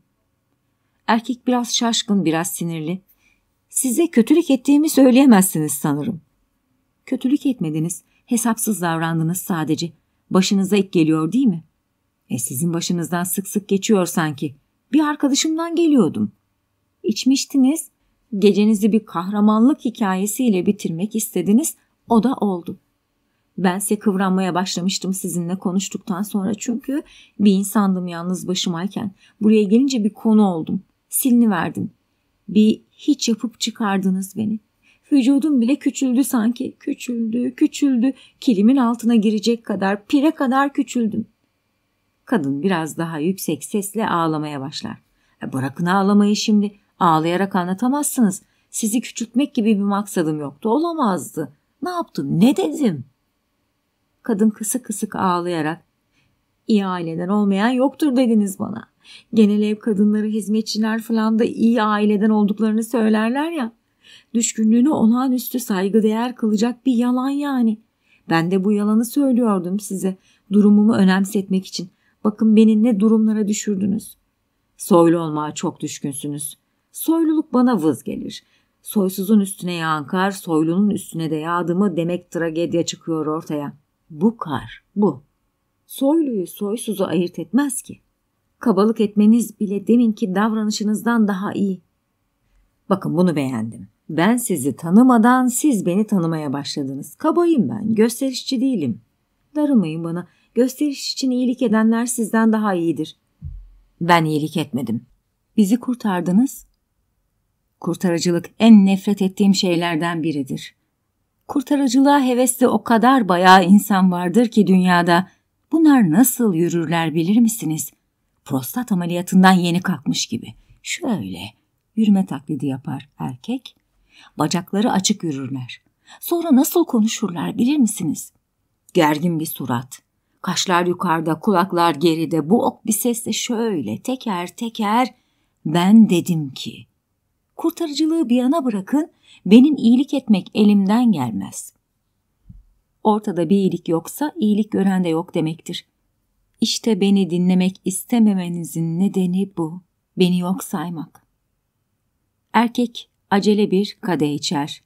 Erkek biraz şaşkın, biraz sinirli. Size kötülük ettiğimi söyleyemezsiniz sanırım. Kötülük etmediniz, hesapsız davrandınız sadece. Başınıza ilk geliyor değil mi? E sizin başınızdan sık sık geçiyor sanki. Bir arkadaşımdan geliyordum. İçmiştiniz, gecenizi bir kahramanlık hikayesiyle bitirmek istediniz, o da oldu. Bense kıvranmaya başlamıştım sizinle konuştuktan sonra çünkü bir insandım yalnız başımayken. Buraya gelince bir konu oldum. Silini verdin. Bir hiç yapıp çıkardınız beni. Vücudum bile küçüldü sanki. Küçüldü, küçüldü. Kilimin altına girecek kadar, pire kadar küçüldüm. Kadın biraz daha yüksek sesle ağlamaya başlar. E bırakın ağlamayı şimdi. Ağlayarak anlatamazsınız. Sizi küçültmek gibi bir maksadım yoktu. Olamazdı. Ne yaptım? Ne dedim? Kadın kısık kısık ağlayarak iyi aileden olmayan yoktur dediniz bana. Genel ev kadınları, hizmetçiler falan da iyi aileden olduklarını söylerler ya. Düşkünlüğünü olağanüstü saygıdeğer kılacak bir yalan yani. Ben de bu yalanı söylüyordum size durumumu önemsetmek için. Bakın beni ne durumlara düşürdünüz. Soylu olmaya çok düşkünsünüz. Soyluluk bana vız gelir. Soysuzun üstüne yağan kar, soylunun üstüne de yağdı mı demek tragedya çıkıyor ortaya. Bu kar, bu soyluyu soysuzu ayırt etmez ki. Kabalık etmeniz bile deminki davranışınızdan daha iyi. Bakın bunu beğendim. Ben sizi tanımadan siz beni tanımaya başladınız. Kabayım ben, gösterişçi değilim. Darılmayın bana. Gösteriş için iyilik edenler sizden daha iyidir. Ben iyilik etmedim. Bizi kurtardınız. Kurtarıcılık en nefret ettiğim şeylerden biridir. Kurtarıcılığa hevesli o kadar bayağı insan vardır ki dünyada Bunlar nasıl yürürler bilir misiniz? Prostat ameliyatından yeni kalkmış gibi. Şöyle yürüme taklidi yapar erkek. Bacakları açık yürürler. Sonra nasıl konuşurlar bilir misiniz? Gergin bir surat. Kaşlar yukarıda, kulaklar geride. Bu ok bir sesle şöyle teker teker ben dedim ki. Kurtarıcılığı bir yana bırakın, benim iyilik etmek elimden gelmez. Ortada bir iyilik yoksa iyilik gören de yok demektir. İşte beni dinlemek istememenizin nedeni bu. Beni yok saymak. Erkek acele bir kade içer.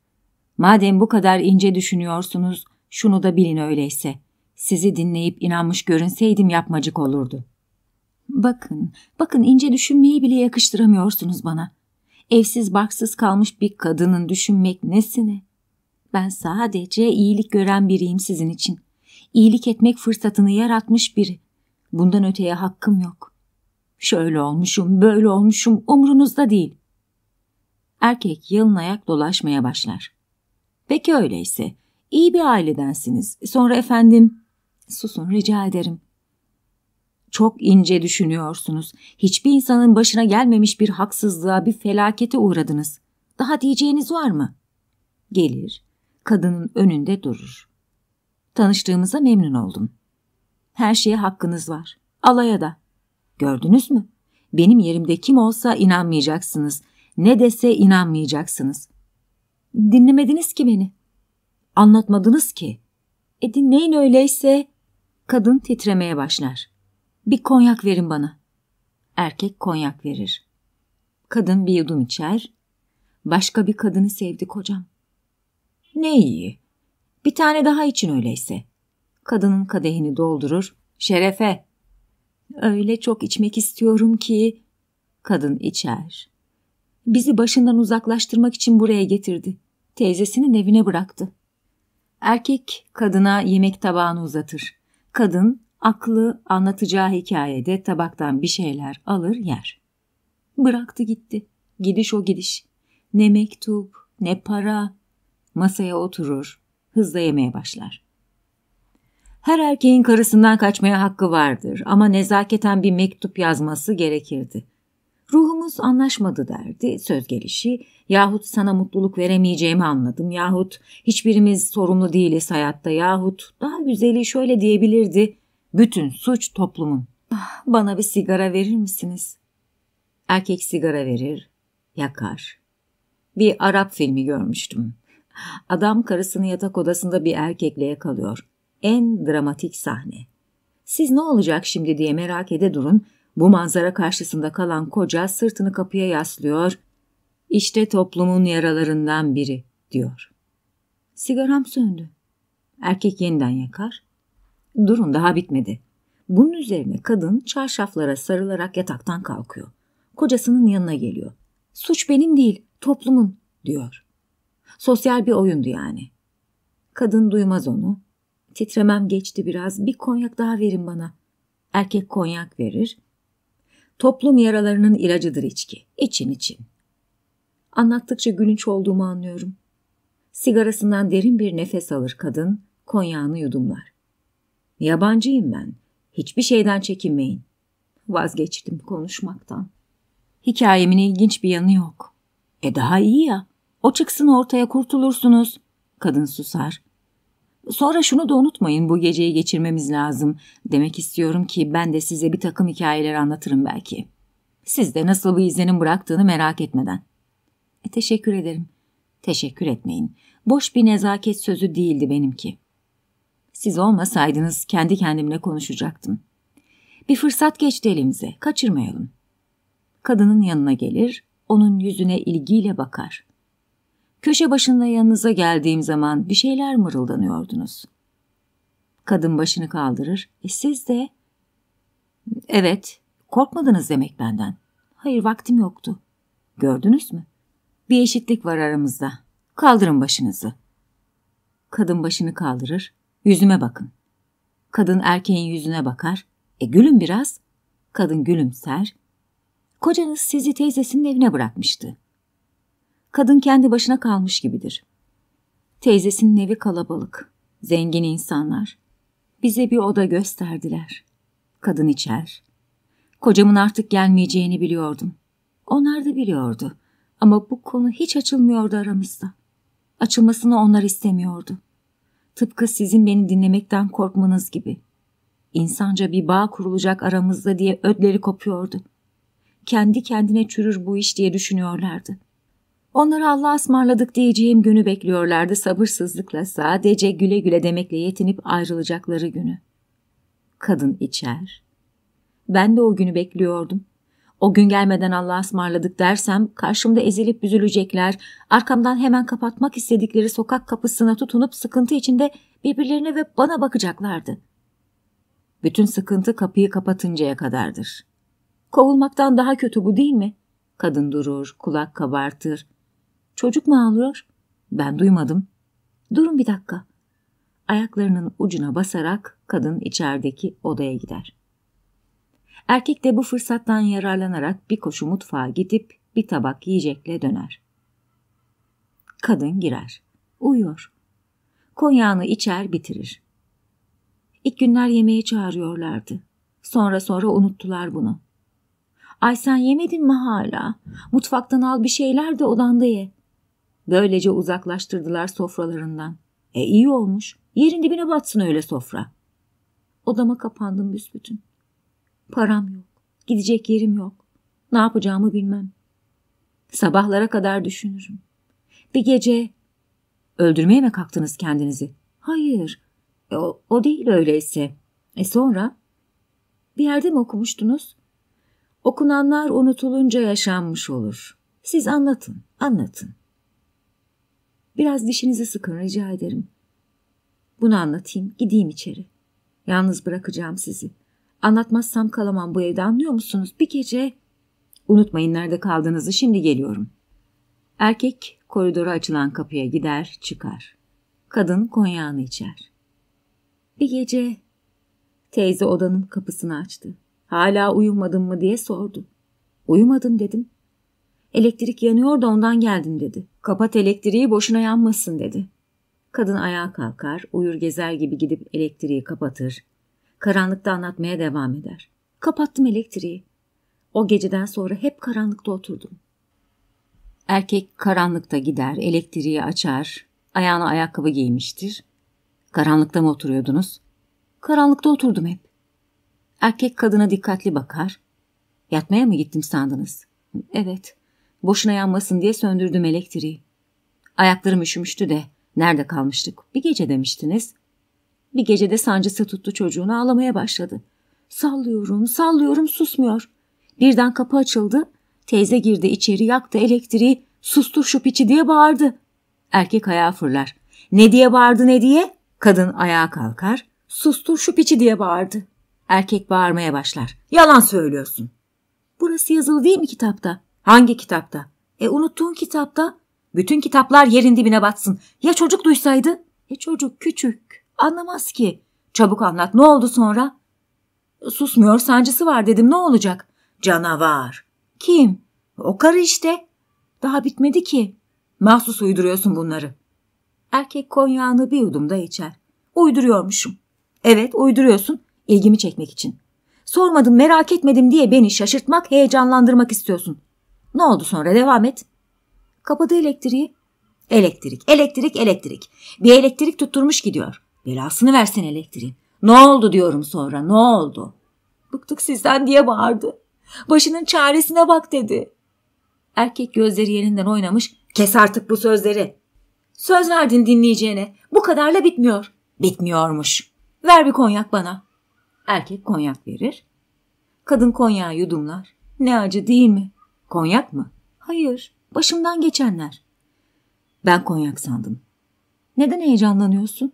Madem bu kadar ince düşünüyorsunuz, şunu da bilin öyleyse. Sizi dinleyip inanmış görünseydim yapmacık olurdu. Bakın, bakın ince düşünmeyi bile yakıştıramıyorsunuz bana. Evsiz baksız kalmış bir kadının düşünmek nesine? Ben sadece iyilik gören biriyim sizin için. İyilik etmek fırsatını yaratmış biri. Bundan öteye hakkım yok. Şöyle olmuşum, böyle olmuşum umrunuzda değil. Erkek yalın ayak dolaşmaya başlar. Peki öyleyse. iyi bir ailedensiniz. Sonra efendim... Susun rica ederim. Çok ince düşünüyorsunuz. Hiçbir insanın başına gelmemiş bir haksızlığa, bir felakete uğradınız. Daha diyeceğiniz var mı? Gelir, kadının önünde durur. Tanıştığımıza memnun oldum. Her şeye hakkınız var. Alaya da. Gördünüz mü? Benim yerimde kim olsa inanmayacaksınız. Ne dese inanmayacaksınız. Dinlemediniz ki beni. Anlatmadınız ki. E dinleyin öyleyse. Kadın titremeye başlar. Bir konyak verin bana. Erkek konyak verir. Kadın bir yudum içer. Başka bir kadını sevdi kocam. Ne iyi. Bir tane daha için öyleyse. Kadının kadehini doldurur. Şerefe. Öyle çok içmek istiyorum ki. Kadın içer. Bizi başından uzaklaştırmak için buraya getirdi. Teyzesinin evine bıraktı. Erkek kadına yemek tabağını uzatır. Kadın aklı anlatacağı hikayede tabaktan bir şeyler alır yer. Bıraktı gitti. Gidiş o gidiş. Ne mektup, ne para, masaya oturur, hızla yemeye başlar. Her erkeğin karısından kaçmaya hakkı vardır ama nezaketen bir mektup yazması gerekirdi. Ruhumuz anlaşmadı derdi söz gelişi yahut sana mutluluk veremeyeceğimi anladım yahut hiçbirimiz sorumlu değiliz hayatta yahut daha güzeli şöyle diyebilirdi bütün suç toplumun. Ah, bana bir sigara verir misiniz? Erkek sigara verir, yakar. Bir Arap filmi görmüştüm. Adam karısını yatak odasında bir erkekle yakalıyor. En dramatik sahne. Siz ne olacak şimdi diye merak ede durun. Bu manzara karşısında kalan koca sırtını kapıya yaslıyor. İşte toplumun yaralarından biri diyor. Sigaram söndü. Erkek yeniden yakar. Durun daha bitmedi. Bunun üzerine kadın çarşaflara sarılarak yataktan kalkıyor. Kocasının yanına geliyor. Suç benim değil, toplumun diyor. Sosyal bir oyundu yani. Kadın duymaz onu. Titremem geçti biraz. Bir konyak daha verin bana. Erkek konyak verir. Toplum yaralarının ilacıdır içki. İçin için. Anlattıkça gülünç olduğumu anlıyorum. Sigarasından derin bir nefes alır kadın, konyağını yudumlar. Yabancıyım ben. Hiçbir şeyden çekinmeyin. Vazgeçtim konuşmaktan. Hikayemin ilginç bir yanı yok. E daha iyi ya. O çıksın ortaya kurtulursunuz. Kadın susar. Sonra şunu da unutmayın bu geceyi geçirmemiz lazım. Demek istiyorum ki ben de size bir takım hikayeler anlatırım belki. Siz de nasıl bir izlenim bıraktığını merak etmeden. E, teşekkür ederim. Teşekkür etmeyin. Boş bir nezaket sözü değildi benimki. Siz olmasaydınız kendi kendimle konuşacaktım. Bir fırsat geçti elimize. Kaçırmayalım. Kadının yanına gelir, onun yüzüne ilgiyle bakar. Köşe başında yanınıza geldiğim zaman bir şeyler mırıldanıyordunuz. Kadın başını kaldırır. E siz de? Evet, korkmadınız demek benden. Hayır vaktim yoktu. Gördünüz mü? Bir eşitlik var aramızda. Kaldırın başınızı. Kadın başını kaldırır. Yüzüme bakın. Kadın erkeğin yüzüne bakar. E gülün biraz. Kadın gülümser. Kocanız sizi teyzesinin evine bırakmıştı kadın kendi başına kalmış gibidir. Teyzesinin evi kalabalık, zengin insanlar. Bize bir oda gösterdiler. Kadın içer. Kocamın artık gelmeyeceğini biliyordum. Onlar da biliyordu. Ama bu konu hiç açılmıyordu aramızda. Açılmasını onlar istemiyordu. Tıpkı sizin beni dinlemekten korkmanız gibi. İnsanca bir bağ kurulacak aramızda diye ödleri kopuyordu. Kendi kendine çürür bu iş diye düşünüyorlardı. Onları Allah'a ısmarladık diyeceğim günü bekliyorlardı sabırsızlıkla sadece güle güle demekle yetinip ayrılacakları günü. Kadın içer. Ben de o günü bekliyordum. O gün gelmeden Allah'a ısmarladık dersem karşımda ezilip büzülecekler, arkamdan hemen kapatmak istedikleri sokak kapısına tutunup sıkıntı içinde birbirlerine ve bana bakacaklardı. Bütün sıkıntı kapıyı kapatıncaya kadardır. Kovulmaktan daha kötü bu değil mi? Kadın durur, kulak kabartır, Çocuk mu ağlıyor? Ben duymadım. Durun bir dakika. Ayaklarının ucuna basarak kadın içerideki odaya gider. Erkek de bu fırsattan yararlanarak bir koşu mutfağa gidip bir tabak yiyecekle döner. Kadın girer. Uyuyor. Konyağını içer bitirir. İlk günler yemeğe çağırıyorlardı. Sonra sonra unuttular bunu. Ay sen yemedin mi hala? Mutfaktan al bir şeyler de odanda ye. Böylece uzaklaştırdılar sofralarından. E iyi olmuş. Yerin dibine batsın öyle sofra. Odama kapandım büsbütün. Param yok. Gidecek yerim yok. Ne yapacağımı bilmem. Sabahlara kadar düşünürüm. Bir gece... Öldürmeye mi kalktınız kendinizi? Hayır. E, o, o değil öyleyse. E sonra? Bir yerde mi okumuştunuz? Okunanlar unutulunca yaşanmış olur. Siz anlatın, anlatın. Biraz dişinizi sıkın rica ederim. Bunu anlatayım, gideyim içeri. Yalnız bırakacağım sizi. Anlatmazsam kalamam bu evde anlıyor musunuz? Bir gece... Unutmayın nerede kaldığınızı şimdi geliyorum. Erkek koridora açılan kapıya gider, çıkar. Kadın konyağını içer. Bir gece teyze odanın kapısını açtı. Hala uyumadın mı diye sordu. Uyumadım dedim. Elektrik yanıyor da ondan geldim dedi. Kapat elektriği boşuna yanmasın dedi. Kadın ayağa kalkar, uyur gezer gibi gidip elektriği kapatır. Karanlıkta anlatmaya devam eder. Kapattım elektriği. O geceden sonra hep karanlıkta oturdum. Erkek karanlıkta gider, elektriği açar, ayağına ayakkabı giymiştir. Karanlıkta mı oturuyordunuz? Karanlıkta oturdum hep. Erkek kadına dikkatli bakar. Yatmaya mı gittim sandınız? Evet. Boşuna yanmasın diye söndürdüm elektriği. Ayaklarım üşümüştü de. Nerede kalmıştık? Bir gece demiştiniz. Bir gecede sancısı tuttu çocuğunu ağlamaya başladı. Sallıyorum, sallıyorum susmuyor. Birden kapı açıldı. Teyze girdi içeri yaktı elektriği. Sustur şu piçi diye bağırdı. Erkek ayağa fırlar. Ne diye bağırdı ne diye? Kadın ayağa kalkar. Sustur şu piçi diye bağırdı. Erkek bağırmaya başlar. Yalan söylüyorsun. Burası yazılı değil mi kitapta? Hangi kitapta? E unuttuğun kitapta. Bütün kitaplar yerin dibine batsın. Ya çocuk duysaydı? E çocuk küçük. Anlamaz ki. Çabuk anlat. Ne oldu sonra? Susmuyor sancısı var dedim. Ne olacak? Canavar. Kim? O karı işte. Daha bitmedi ki. Mahsus uyduruyorsun bunları. Erkek konyağını bir yudumda içer. Uyduruyormuşum. Evet uyduruyorsun. İlgimi çekmek için. Sormadım merak etmedim diye beni şaşırtmak, heyecanlandırmak istiyorsun. Ne oldu sonra devam et. Kapadı elektriği. Elektrik, elektrik, elektrik. Bir elektrik tutturmuş gidiyor. Belasını versen elektriğin. Ne oldu diyorum sonra ne oldu? Bıktık sizden diye bağırdı. Başının çaresine bak dedi. Erkek gözleri yerinden oynamış. Kes artık bu sözleri. Söz verdin dinleyeceğine. Bu kadarla bitmiyor. Bitmiyormuş. Ver bir konyak bana. Erkek konyak verir. Kadın konyağı yudumlar. Ne acı değil mi? Konyak mı? Hayır, başımdan geçenler. Ben konyak sandım. Neden heyecanlanıyorsun?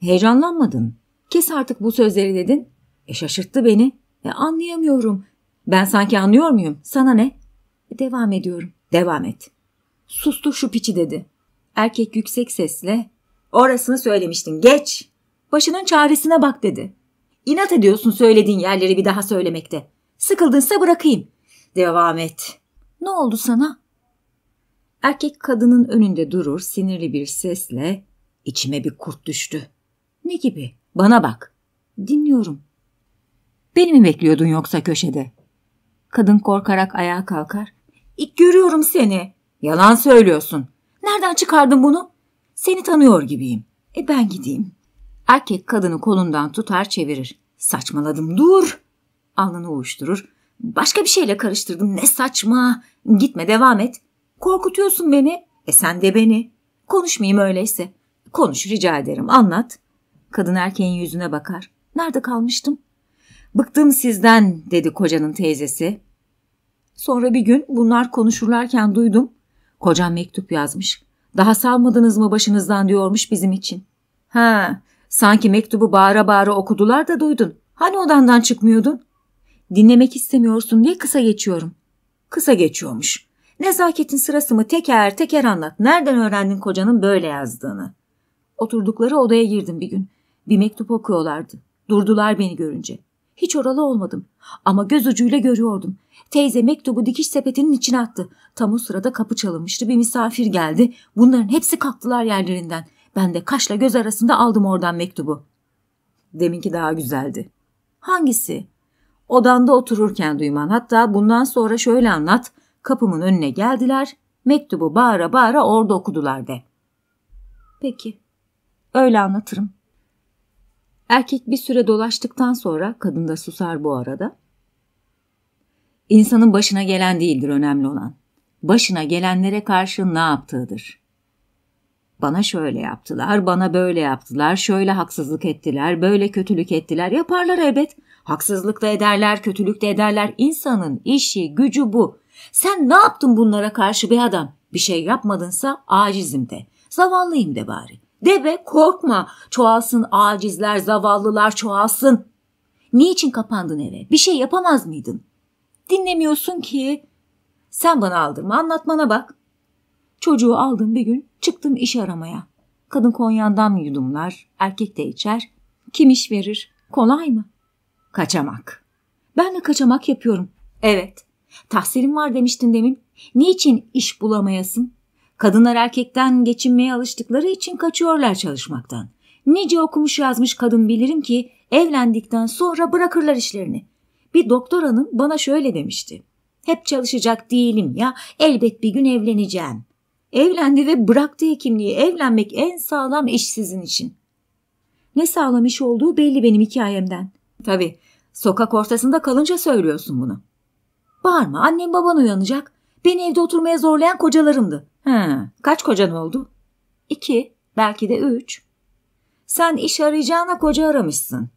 Heyecanlanmadın. Kes artık bu sözleri dedin. E şaşırttı beni. E anlayamıyorum. Ben sanki anlıyor muyum? Sana ne? E, devam ediyorum. Devam et. Sustu şu piçi dedi. Erkek yüksek sesle orasını söylemiştin geç. Başının çaresine bak dedi. İnat ediyorsun söylediğin yerleri bir daha söylemekte. Sıkıldınsa bırakayım. Devam et. Ne oldu sana? Erkek kadının önünde durur sinirli bir sesle içime bir kurt düştü. Ne gibi? Bana bak. Dinliyorum. Beni mi bekliyordun yoksa köşede? Kadın korkarak ayağa kalkar. İlk görüyorum seni. Yalan söylüyorsun. Nereden çıkardın bunu? Seni tanıyor gibiyim. E ben gideyim. Erkek kadını kolundan tutar çevirir. Saçmaladım dur. Alnını uyuşturur. Başka bir şeyle karıştırdım. Ne saçma. Gitme devam et. Korkutuyorsun beni. E sen de beni. Konuşmayayım öyleyse. Konuş rica ederim. Anlat. Kadın erkeğin yüzüne bakar. Nerede kalmıştım? Bıktım sizden dedi kocanın teyzesi. Sonra bir gün bunlar konuşurlarken duydum. Kocam mektup yazmış. Daha salmadınız mı başınızdan diyormuş bizim için. Ha, sanki mektubu bağıra bağıra okudular da duydun. Hani odandan çıkmıyordun? Dinlemek istemiyorsun diye kısa geçiyorum. Kısa geçiyormuş. Nezaketin sırası mı teker teker anlat. Nereden öğrendin kocanın böyle yazdığını? Oturdukları odaya girdim bir gün. Bir mektup okuyorlardı. Durdular beni görünce. Hiç oralı olmadım ama göz ucuyla görüyordum. Teyze mektubu dikiş sepetinin içine attı. Tam o sırada kapı çalınmıştı bir misafir geldi. Bunların hepsi kalktılar yerlerinden. Ben de kaşla göz arasında aldım oradan mektubu. Deminki daha güzeldi. Hangisi? Odanda otururken duyman hatta bundan sonra şöyle anlat. Kapımın önüne geldiler. Mektubu bağıra bağıra orada okudular de. Peki. Öyle anlatırım. Erkek bir süre dolaştıktan sonra kadın da susar bu arada. İnsanın başına gelen değildir önemli olan. Başına gelenlere karşı ne yaptığıdır. Bana şöyle yaptılar, bana böyle yaptılar, şöyle haksızlık ettiler, böyle kötülük ettiler. Yaparlar elbet. Haksızlık da ederler, kötülük de ederler. İnsanın işi, gücü bu. Sen ne yaptın bunlara karşı bir adam? Bir şey yapmadınsa acizim de. Zavallıyım de bari. De be korkma. Çoğalsın acizler, zavallılar çoğalsın. Niçin kapandın eve? Bir şey yapamaz mıydın? Dinlemiyorsun ki. Sen bana aldırma, anlatmana bak. Çocuğu aldım bir gün, çıktım iş aramaya. Kadın konyandan yudumlar, erkek de içer. Kim iş verir? Kolay mı? Kaçamak. Ben de kaçamak yapıyorum. Evet. Tahsilim var demiştin demin. Niçin iş bulamayasın? Kadınlar erkekten geçinmeye alıştıkları için kaçıyorlar çalışmaktan. Nice okumuş yazmış kadın bilirim ki evlendikten sonra bırakırlar işlerini. Bir doktor hanım bana şöyle demişti. Hep çalışacak değilim ya elbet bir gün evleneceğim. Evlendi ve bıraktı hekimliği. Evlenmek en sağlam iş sizin için. Ne sağlam iş olduğu belli benim hikayemden. Tabii Sokak ortasında kalınca söylüyorsun bunu. Bağırma annem baban uyanacak. Beni evde oturmaya zorlayan kocalarımdı. He, kaç kocan oldu? İki, belki de üç. Sen iş arayacağına koca aramışsın.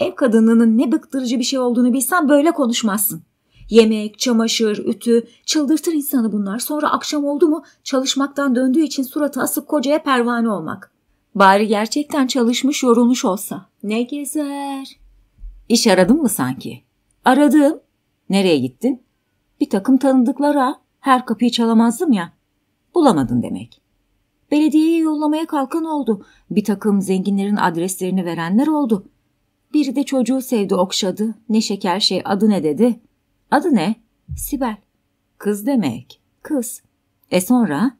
Ev kadınının ne bıktırıcı bir şey olduğunu bilsen böyle konuşmazsın. Yemek, çamaşır, ütü çıldırtır insanı bunlar. Sonra akşam oldu mu çalışmaktan döndüğü için suratı asık kocaya pervane olmak. Bari gerçekten çalışmış yorulmuş olsa. Ne gezer. İş aradın mı sanki? Aradım. Nereye gittin? Bir takım tanıdıklara. Her kapıyı çalamazdım ya. Bulamadın demek. Belediyeye yollamaya kalkan oldu. Bir takım zenginlerin adreslerini verenler oldu. Biri de çocuğu sevdi okşadı. Ne şeker şey adı ne dedi. Adı ne? Sibel. Kız demek. Kız. E sonra?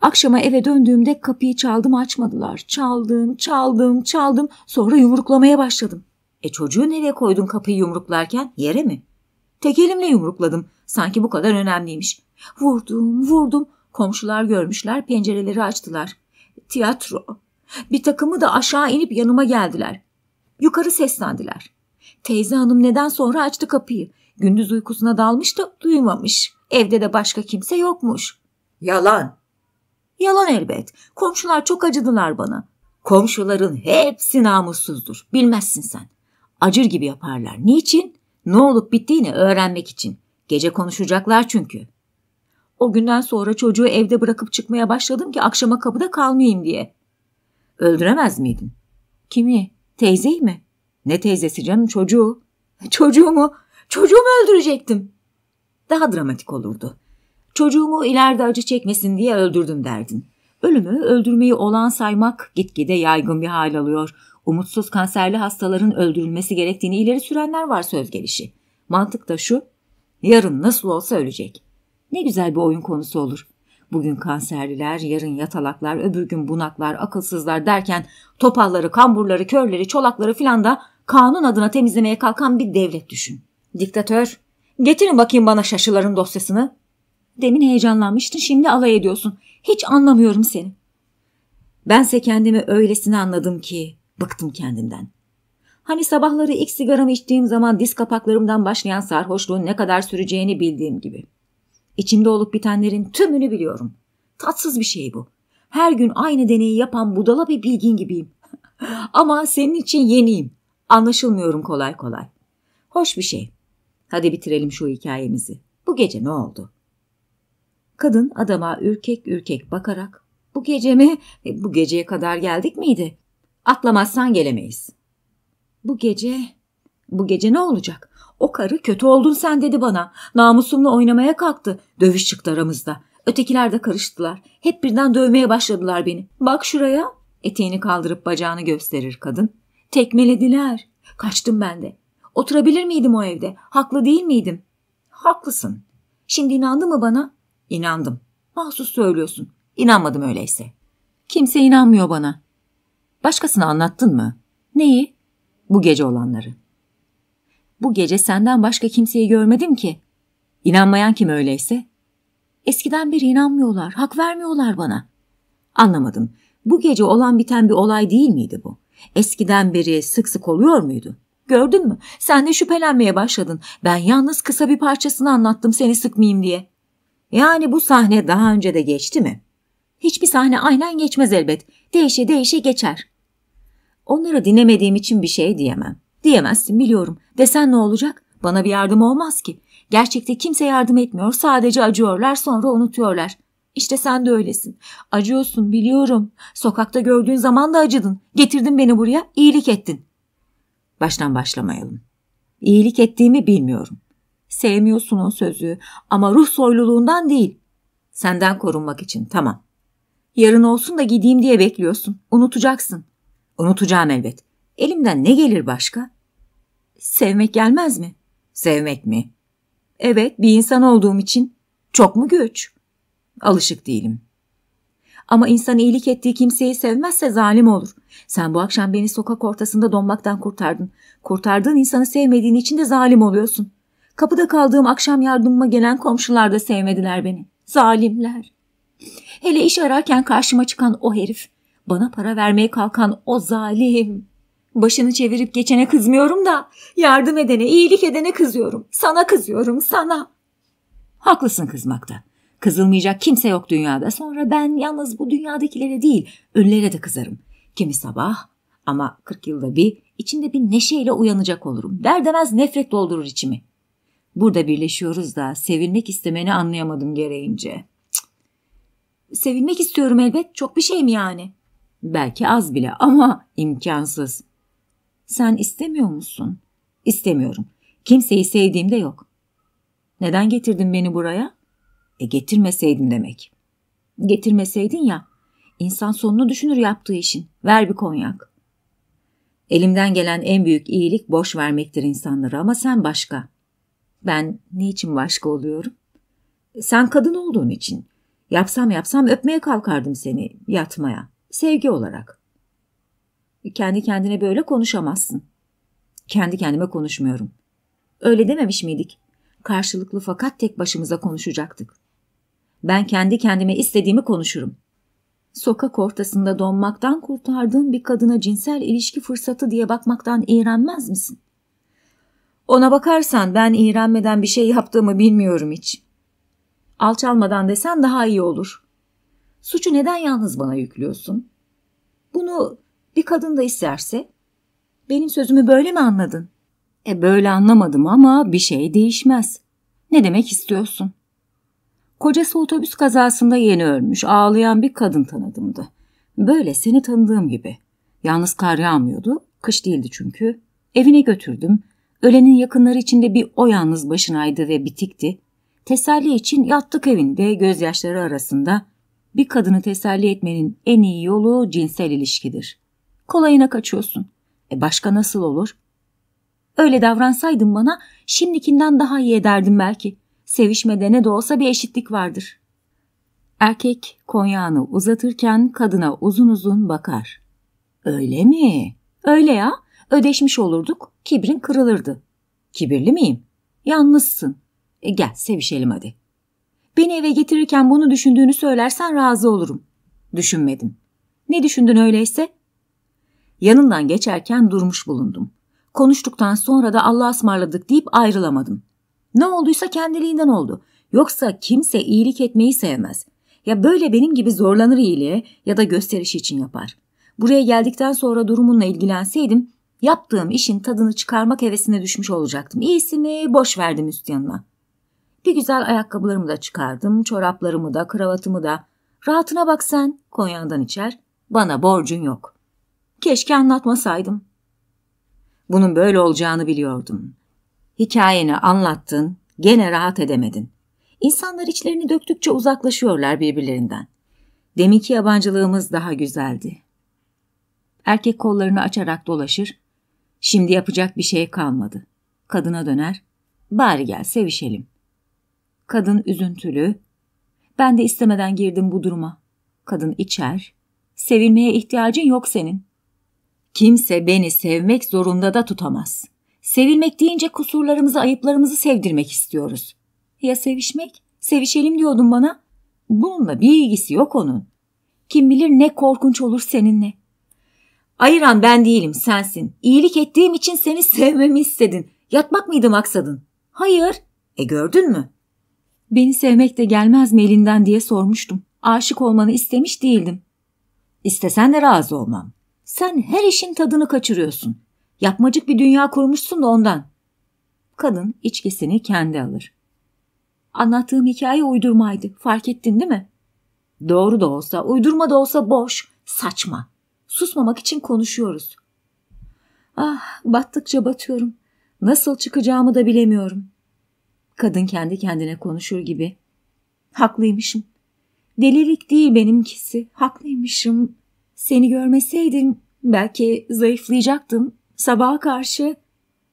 Akşama eve döndüğümde kapıyı çaldım açmadılar. Çaldım, çaldım, çaldım. Sonra yumruklamaya başladım. E çocuğu nereye koydun kapıyı yumruklarken? Yere mi? Tek elimle yumrukladım. Sanki bu kadar önemliymiş. Vurdum, vurdum. Komşular görmüşler, pencereleri açtılar. Tiyatro. Bir takımı da aşağı inip yanıma geldiler. Yukarı seslendiler. Teyze hanım neden sonra açtı kapıyı. Gündüz uykusuna dalmış da duymamış. Evde de başka kimse yokmuş. Yalan. Yalan elbet. Komşular çok acıdılar bana. Komşuların hepsi namussuzdur. Bilmezsin sen acır gibi yaparlar. Niçin? Ne olup bittiğini öğrenmek için. Gece konuşacaklar çünkü. O günden sonra çocuğu evde bırakıp çıkmaya başladım ki akşama kapıda kalmayayım diye. Öldüremez miydin? Kimi? Teyzeyi mi? Ne teyzesi canım çocuğu? Çocuğumu, çocuğumu öldürecektim. Daha dramatik olurdu. Çocuğumu ileride acı çekmesin diye öldürdüm derdin. Ölümü öldürmeyi olan saymak gitgide yaygın bir hal alıyor umutsuz kanserli hastaların öldürülmesi gerektiğini ileri sürenler var söz gelişi. Mantık da şu, yarın nasıl olsa ölecek. Ne güzel bir oyun konusu olur. Bugün kanserliler, yarın yatalaklar, öbür gün bunaklar, akılsızlar derken topalları, kamburları, körleri, çolakları filan da kanun adına temizlemeye kalkan bir devlet düşün. Diktatör, getirin bakayım bana şaşıların dosyasını. Demin heyecanlanmıştın, şimdi alay ediyorsun. Hiç anlamıyorum seni. Bense kendimi öylesine anladım ki Bıktım kendimden. Hani sabahları ilk sigaramı içtiğim zaman diz kapaklarımdan başlayan sarhoşluğun ne kadar süreceğini bildiğim gibi. İçimde olup bitenlerin tümünü biliyorum. Tatsız bir şey bu. Her gün aynı deneyi yapan budala bir bilgin gibiyim. Ama senin için yeniyim. Anlaşılmıyorum kolay kolay. Hoş bir şey. Hadi bitirelim şu hikayemizi. Bu gece ne oldu? Kadın adama ürkek ürkek bakarak bu gece mi? E, bu geceye kadar geldik miydi? Atlamazsan gelemeyiz. Bu gece, bu gece ne olacak? O karı kötü oldun sen dedi bana. Namusumla oynamaya kalktı. Dövüş çıktı aramızda. Ötekiler de karıştılar. Hep birden dövmeye başladılar beni. Bak şuraya. Eteğini kaldırıp bacağını gösterir kadın. Tekmelediler. Kaçtım ben de. Oturabilir miydim o evde? Haklı değil miydim? Haklısın. Şimdi inandı mı bana? İnandım. Mahsus söylüyorsun. İnanmadım öyleyse. Kimse inanmıyor bana. Başkasına anlattın mı? Neyi? Bu gece olanları. Bu gece senden başka kimseyi görmedim ki. İnanmayan kim öyleyse? Eskiden beri inanmıyorlar, hak vermiyorlar bana. Anlamadım. Bu gece olan biten bir olay değil miydi bu? Eskiden beri sık sık oluyor muydu? Gördün mü? Sen de şüphelenmeye başladın. Ben yalnız kısa bir parçasını anlattım seni sıkmayayım diye. Yani bu sahne daha önce de geçti mi? Hiçbir sahne aynen geçmez elbet. Değişe değişe geçer. Onları dinlemediğim için bir şey diyemem. Diyemezsin biliyorum. Desen ne olacak? Bana bir yardım olmaz ki. Gerçekte kimse yardım etmiyor. Sadece acıyorlar sonra unutuyorlar. İşte sen de öylesin. Acıyorsun biliyorum. Sokakta gördüğün zaman da acıdın. Getirdin beni buraya, iyilik ettin. Baştan başlamayalım. İyilik ettiğimi bilmiyorum. Sevmiyorsun o sözü ama ruh soyluluğundan değil. Senden korunmak için tamam. Yarın olsun da gideyim diye bekliyorsun. Unutacaksın. Unutacağım elbet. Elimden ne gelir başka? Sevmek gelmez mi? Sevmek mi? Evet, bir insan olduğum için. Çok mu güç? Alışık değilim. Ama insan iyilik ettiği kimseyi sevmezse zalim olur. Sen bu akşam beni sokak ortasında donmaktan kurtardın. Kurtardığın insanı sevmediğin için de zalim oluyorsun. Kapıda kaldığım akşam yardımıma gelen komşular da sevmediler beni. Zalimler. Hele iş ararken karşıma çıkan o herif. Bana para vermeye kalkan o zalim. Başını çevirip geçene kızmıyorum da yardım edene, iyilik edene kızıyorum. Sana kızıyorum, sana. Haklısın kızmakta. Kızılmayacak kimse yok dünyada. Sonra ben yalnız bu dünyadakilere değil, ölülere de kızarım. Kimi sabah ama kırk yılda bir içinde bir neşeyle uyanacak olurum. Der demez nefret doldurur içimi. Burada birleşiyoruz da sevilmek istemeni anlayamadım gereğince. Cık. Sevilmek istiyorum elbet. Çok bir şey mi yani?'' Belki az bile ama imkansız. Sen istemiyor musun? İstemiyorum. Kimseyi sevdiğim de yok. Neden getirdin beni buraya? E getirmeseydin demek. Getirmeseydin ya. İnsan sonunu düşünür yaptığı işin. Ver bir konyak. Elimden gelen en büyük iyilik boş vermektir insanlara ama sen başka. Ben niçin başka oluyorum? Sen kadın olduğun için. Yapsam yapsam öpmeye kalkardım seni yatmaya. Sevgi olarak. Kendi kendine böyle konuşamazsın. Kendi kendime konuşmuyorum. Öyle dememiş miydik? Karşılıklı fakat tek başımıza konuşacaktık. Ben kendi kendime istediğimi konuşurum. Sokak ortasında donmaktan kurtardığın bir kadına cinsel ilişki fırsatı diye bakmaktan iğrenmez misin? Ona bakarsan ben iğrenmeden bir şey yaptığımı bilmiyorum hiç. Alçalmadan desen daha iyi olur. Suçu neden yalnız bana yüklüyorsun? Bunu bir kadın da isterse? Benim sözümü böyle mi anladın? E böyle anlamadım ama bir şey değişmez. Ne demek istiyorsun? Kocası otobüs kazasında yeni ölmüş, ağlayan bir kadın tanıdımdı. Böyle seni tanıdığım gibi. Yalnız kar yağmıyordu, kış değildi çünkü. Evine götürdüm. Ölenin yakınları içinde bir o yalnız başınaydı ve bitikti. Teselli için yattık evinde gözyaşları arasında bir kadını teselli etmenin en iyi yolu cinsel ilişkidir. Kolayına kaçıyorsun. E başka nasıl olur? Öyle davransaydın bana şimdikinden daha iyi ederdin belki. Sevişmede ne de olsa bir eşitlik vardır. Erkek konyağını uzatırken kadına uzun uzun bakar. Öyle mi? Öyle ya. Ödeşmiş olurduk. Kibrin kırılırdı. Kibirli miyim? Yalnızsın. E gel sevişelim hadi. Beni eve getirirken bunu düşündüğünü söylersen razı olurum. Düşünmedim. Ne düşündün öyleyse? Yanından geçerken durmuş bulundum. Konuştuktan sonra da Allah'a ısmarladık deyip ayrılamadım. Ne olduysa kendiliğinden oldu. Yoksa kimse iyilik etmeyi sevmez. Ya böyle benim gibi zorlanır iyiliğe ya da gösteriş için yapar. Buraya geldikten sonra durumunla ilgilenseydim yaptığım işin tadını çıkarmak hevesine düşmüş olacaktım. İyisi mi boş verdim üst yanına. Bir güzel ayakkabılarımı da çıkardım, çoraplarımı da, kravatımı da. Rahatına bak sen, Konya'dan içer. Bana borcun yok. Keşke anlatmasaydım. Bunun böyle olacağını biliyordum. Hikayeni anlattın, gene rahat edemedin. İnsanlar içlerini döktükçe uzaklaşıyorlar birbirlerinden. Deminki yabancılığımız daha güzeldi. Erkek kollarını açarak dolaşır. Şimdi yapacak bir şey kalmadı. Kadına döner. Bari gel sevişelim. Kadın üzüntülü. Ben de istemeden girdim bu duruma. Kadın içer. Sevilmeye ihtiyacın yok senin. Kimse beni sevmek zorunda da tutamaz. Sevilmek deyince kusurlarımızı, ayıplarımızı sevdirmek istiyoruz. Ya sevişmek? Sevişelim diyordun bana. Bununla bir ilgisi yok onun. Kim bilir ne korkunç olur seninle. Ayıran ben değilim, sensin. İyilik ettiğim için seni sevmemi istedin. Yatmak mıydı maksadın? Hayır. E gördün mü? Beni sevmek de gelmez mi elinden diye sormuştum. Aşık olmanı istemiş değildim. İstesen de razı olmam. Sen her işin tadını kaçırıyorsun. Yapmacık bir dünya kurmuşsun da ondan. Kadın içkisini kendi alır. Anlattığım hikaye uydurmaydı. Fark ettin değil mi? Doğru da olsa, uydurma da olsa boş, saçma. Susmamak için konuşuyoruz. Ah, battıkça batıyorum. Nasıl çıkacağımı da bilemiyorum. Kadın kendi kendine konuşur gibi. Haklıymışım. Delilik değil benimkisi. Haklıymışım. Seni görmeseydin belki zayıflayacaktım. Sabaha karşı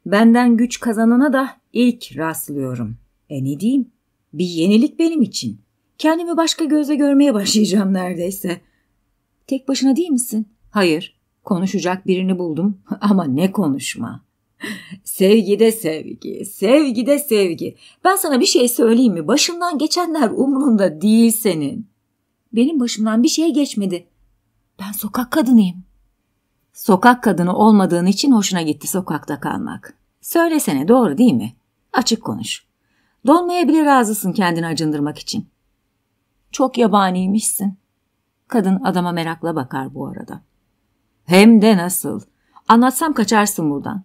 benden güç kazanana da ilk rastlıyorum. E ne diyeyim? Bir yenilik benim için. Kendimi başka gözle görmeye başlayacağım neredeyse. Tek başına değil misin? Hayır. Konuşacak birini buldum ama ne konuşma. Sevgide sevgi, sevgide sevgi. Ben sana bir şey söyleyeyim mi? Başından geçenler umurunda değil senin. Benim başımdan bir şey geçmedi. Ben sokak kadınıyım. Sokak kadını olmadığın için hoşuna gitti sokakta kalmak. Söylesene doğru değil mi? Açık konuş. Donmaya bile razısın kendini acındırmak için. Çok yabaniymişsin. Kadın adama merakla bakar bu arada. Hem de nasıl. Anlatsam kaçarsın buradan.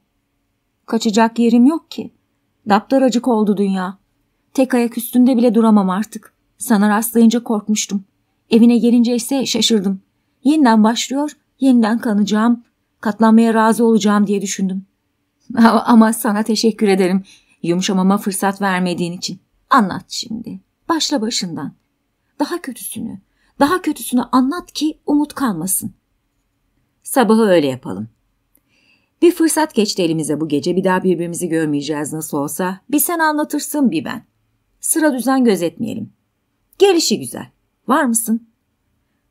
Kaçacak yerim yok ki. Daptaracık oldu dünya. Tek ayak üstünde bile duramam artık. Sana rastlayınca korkmuştum. Evine gelince ise şaşırdım. Yeniden başlıyor, yeniden kanacağım, katlanmaya razı olacağım diye düşündüm. Ama sana teşekkür ederim yumuşamama fırsat vermediğin için. Anlat şimdi. Başla başından. Daha kötüsünü, daha kötüsünü anlat ki umut kalmasın. Sabahı öyle yapalım. Bir fırsat geçti elimize bu gece bir daha birbirimizi görmeyeceğiz nasıl olsa. Bir sen anlatırsın bir ben. Sıra düzen gözetmeyelim. Gelişi güzel. Var mısın?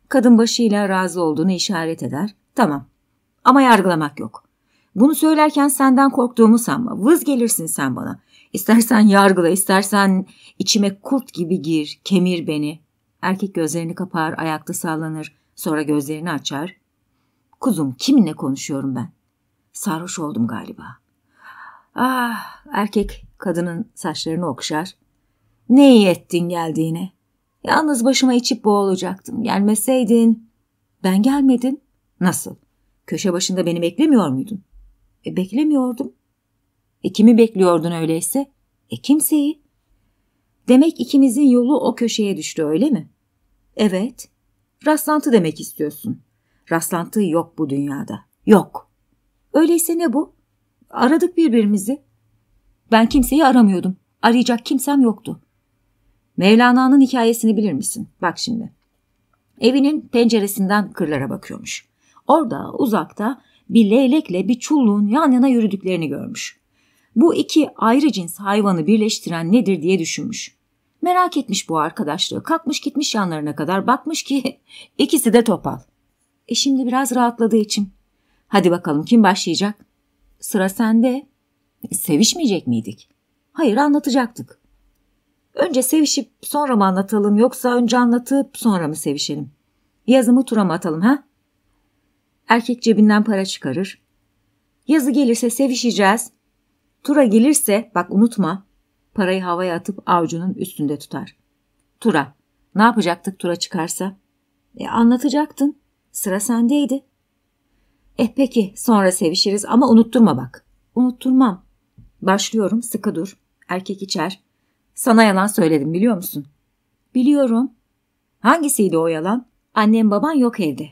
Kadın başıyla razı olduğunu işaret eder. Tamam. Ama yargılamak yok. Bunu söylerken senden korktuğumu sanma. Vız gelirsin sen bana. İstersen yargıla, istersen içime kurt gibi gir, kemir beni. Erkek gözlerini kapar, ayakta sallanır. Sonra gözlerini açar. Kuzum kiminle konuşuyorum ben? sarhoş oldum galiba. Ah erkek kadının saçlarını okşar. Ne iyi ettin geldiğine. Yalnız başıma içip boğulacaktım. Gelmeseydin. Ben gelmedim. Nasıl? Köşe başında beni beklemiyor muydun? E, beklemiyordum. E kimi bekliyordun öyleyse? E kimseyi. Demek ikimizin yolu o köşeye düştü öyle mi? Evet. Rastlantı demek istiyorsun. Rastlantı yok bu dünyada. Yok. Öyleyse ne bu? Aradık birbirimizi. Ben kimseyi aramıyordum. Arayacak kimsem yoktu. Mevlana'nın hikayesini bilir misin? Bak şimdi. Evinin penceresinden kırlara bakıyormuş. Orada uzakta bir leylekle bir çulluğun yan yana yürüdüklerini görmüş. Bu iki ayrı cins hayvanı birleştiren nedir diye düşünmüş. Merak etmiş bu arkadaşlığı. Kalkmış gitmiş yanlarına kadar bakmış ki ikisi de topal. E şimdi biraz rahatladı içim. Hadi bakalım kim başlayacak? Sıra sende. Sevişmeyecek miydik? Hayır anlatacaktık. Önce sevişip sonra mı anlatalım yoksa önce anlatıp sonra mı sevişelim? Yazımı tura mı atalım ha? Erkek cebinden para çıkarır. Yazı gelirse sevişeceğiz. Tura gelirse bak unutma parayı havaya atıp avcunun üstünde tutar. Tura. Ne yapacaktık tura çıkarsa? E, anlatacaktın. Sıra sendeydi. Eh peki sonra sevişiriz ama unutturma bak. Unutturmam. Başlıyorum sıkı dur. Erkek içer. Sana yalan söyledim biliyor musun? Biliyorum. Hangisiydi o yalan? Annem baban yok evde.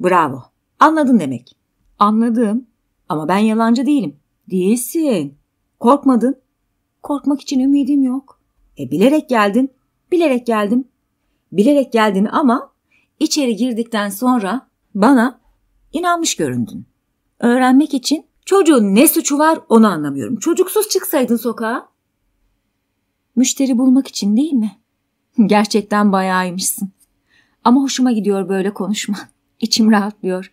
Bravo. Anladın demek. Anladım. Ama ben yalancı değilim. Değilsin. Korkmadın. Korkmak için ümidim yok. E bilerek geldin. Bilerek geldim. Bilerek geldin ama içeri girdikten sonra bana inanmış göründün. Öğrenmek için çocuğun ne suçu var onu anlamıyorum. Çocuksuz çıksaydın sokağa. Müşteri bulmak için değil mi? Gerçekten bayağıymışsın. Ama hoşuma gidiyor böyle konuşman. İçim rahatlıyor.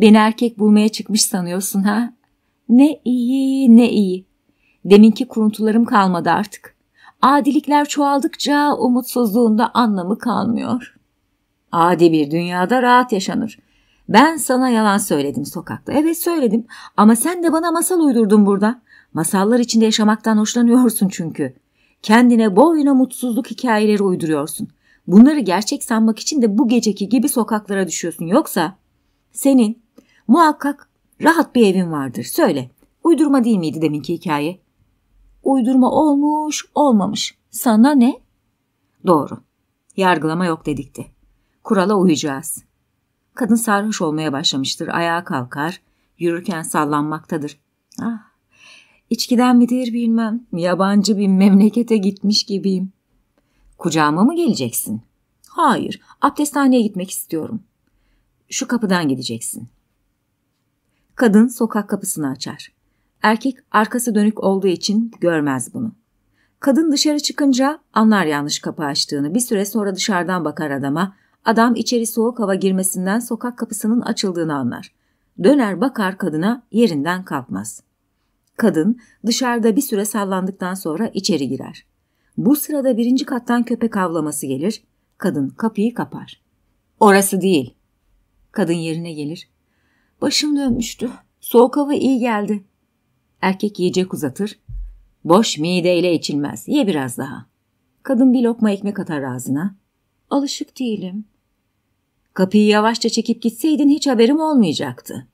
Beni erkek bulmaya çıkmış sanıyorsun ha? Ne iyi ne iyi. Deminki kuruntularım kalmadı artık. Adilikler çoğaldıkça umutsuzluğunda anlamı kalmıyor. Adi bir dünyada rahat yaşanır. Ben sana yalan söyledim sokakta. Evet söyledim ama sen de bana masal uydurdun burada. Masallar içinde yaşamaktan hoşlanıyorsun çünkü. Kendine boyuna mutsuzluk hikayeleri uyduruyorsun. Bunları gerçek sanmak için de bu geceki gibi sokaklara düşüyorsun. Yoksa senin muhakkak rahat bir evin vardır. Söyle. Uydurma değil miydi deminki hikaye? Uydurma olmuş, olmamış. Sana ne? Doğru. Yargılama yok dedikti. Kurala uyacağız. Kadın sarhoş olmaya başlamıştır. Ayağa kalkar. Yürürken sallanmaktadır. Ah, içkiden midir bilmem. Yabancı bir memlekete gitmiş gibiyim. Kucağıma mı geleceksin? Hayır, abdesthaneye gitmek istiyorum. Şu kapıdan gideceksin. Kadın sokak kapısını açar. Erkek arkası dönük olduğu için görmez bunu. Kadın dışarı çıkınca anlar yanlış kapı açtığını. Bir süre sonra dışarıdan bakar adama. Adam içeri soğuk hava girmesinden sokak kapısının açıldığını anlar. Döner bakar kadına yerinden kalkmaz. Kadın dışarıda bir süre sallandıktan sonra içeri girer. Bu sırada birinci kattan köpek avlaması gelir. Kadın kapıyı kapar. Orası değil. Kadın yerine gelir. Başım dönmüştü. Soğuk hava iyi geldi. Erkek yiyecek uzatır. Boş mideyle içilmez. Ye biraz daha. Kadın bir lokma ekmek atar ağzına. Alışık değilim. Kapıyı yavaşça çekip gitseydin hiç haberim olmayacaktı.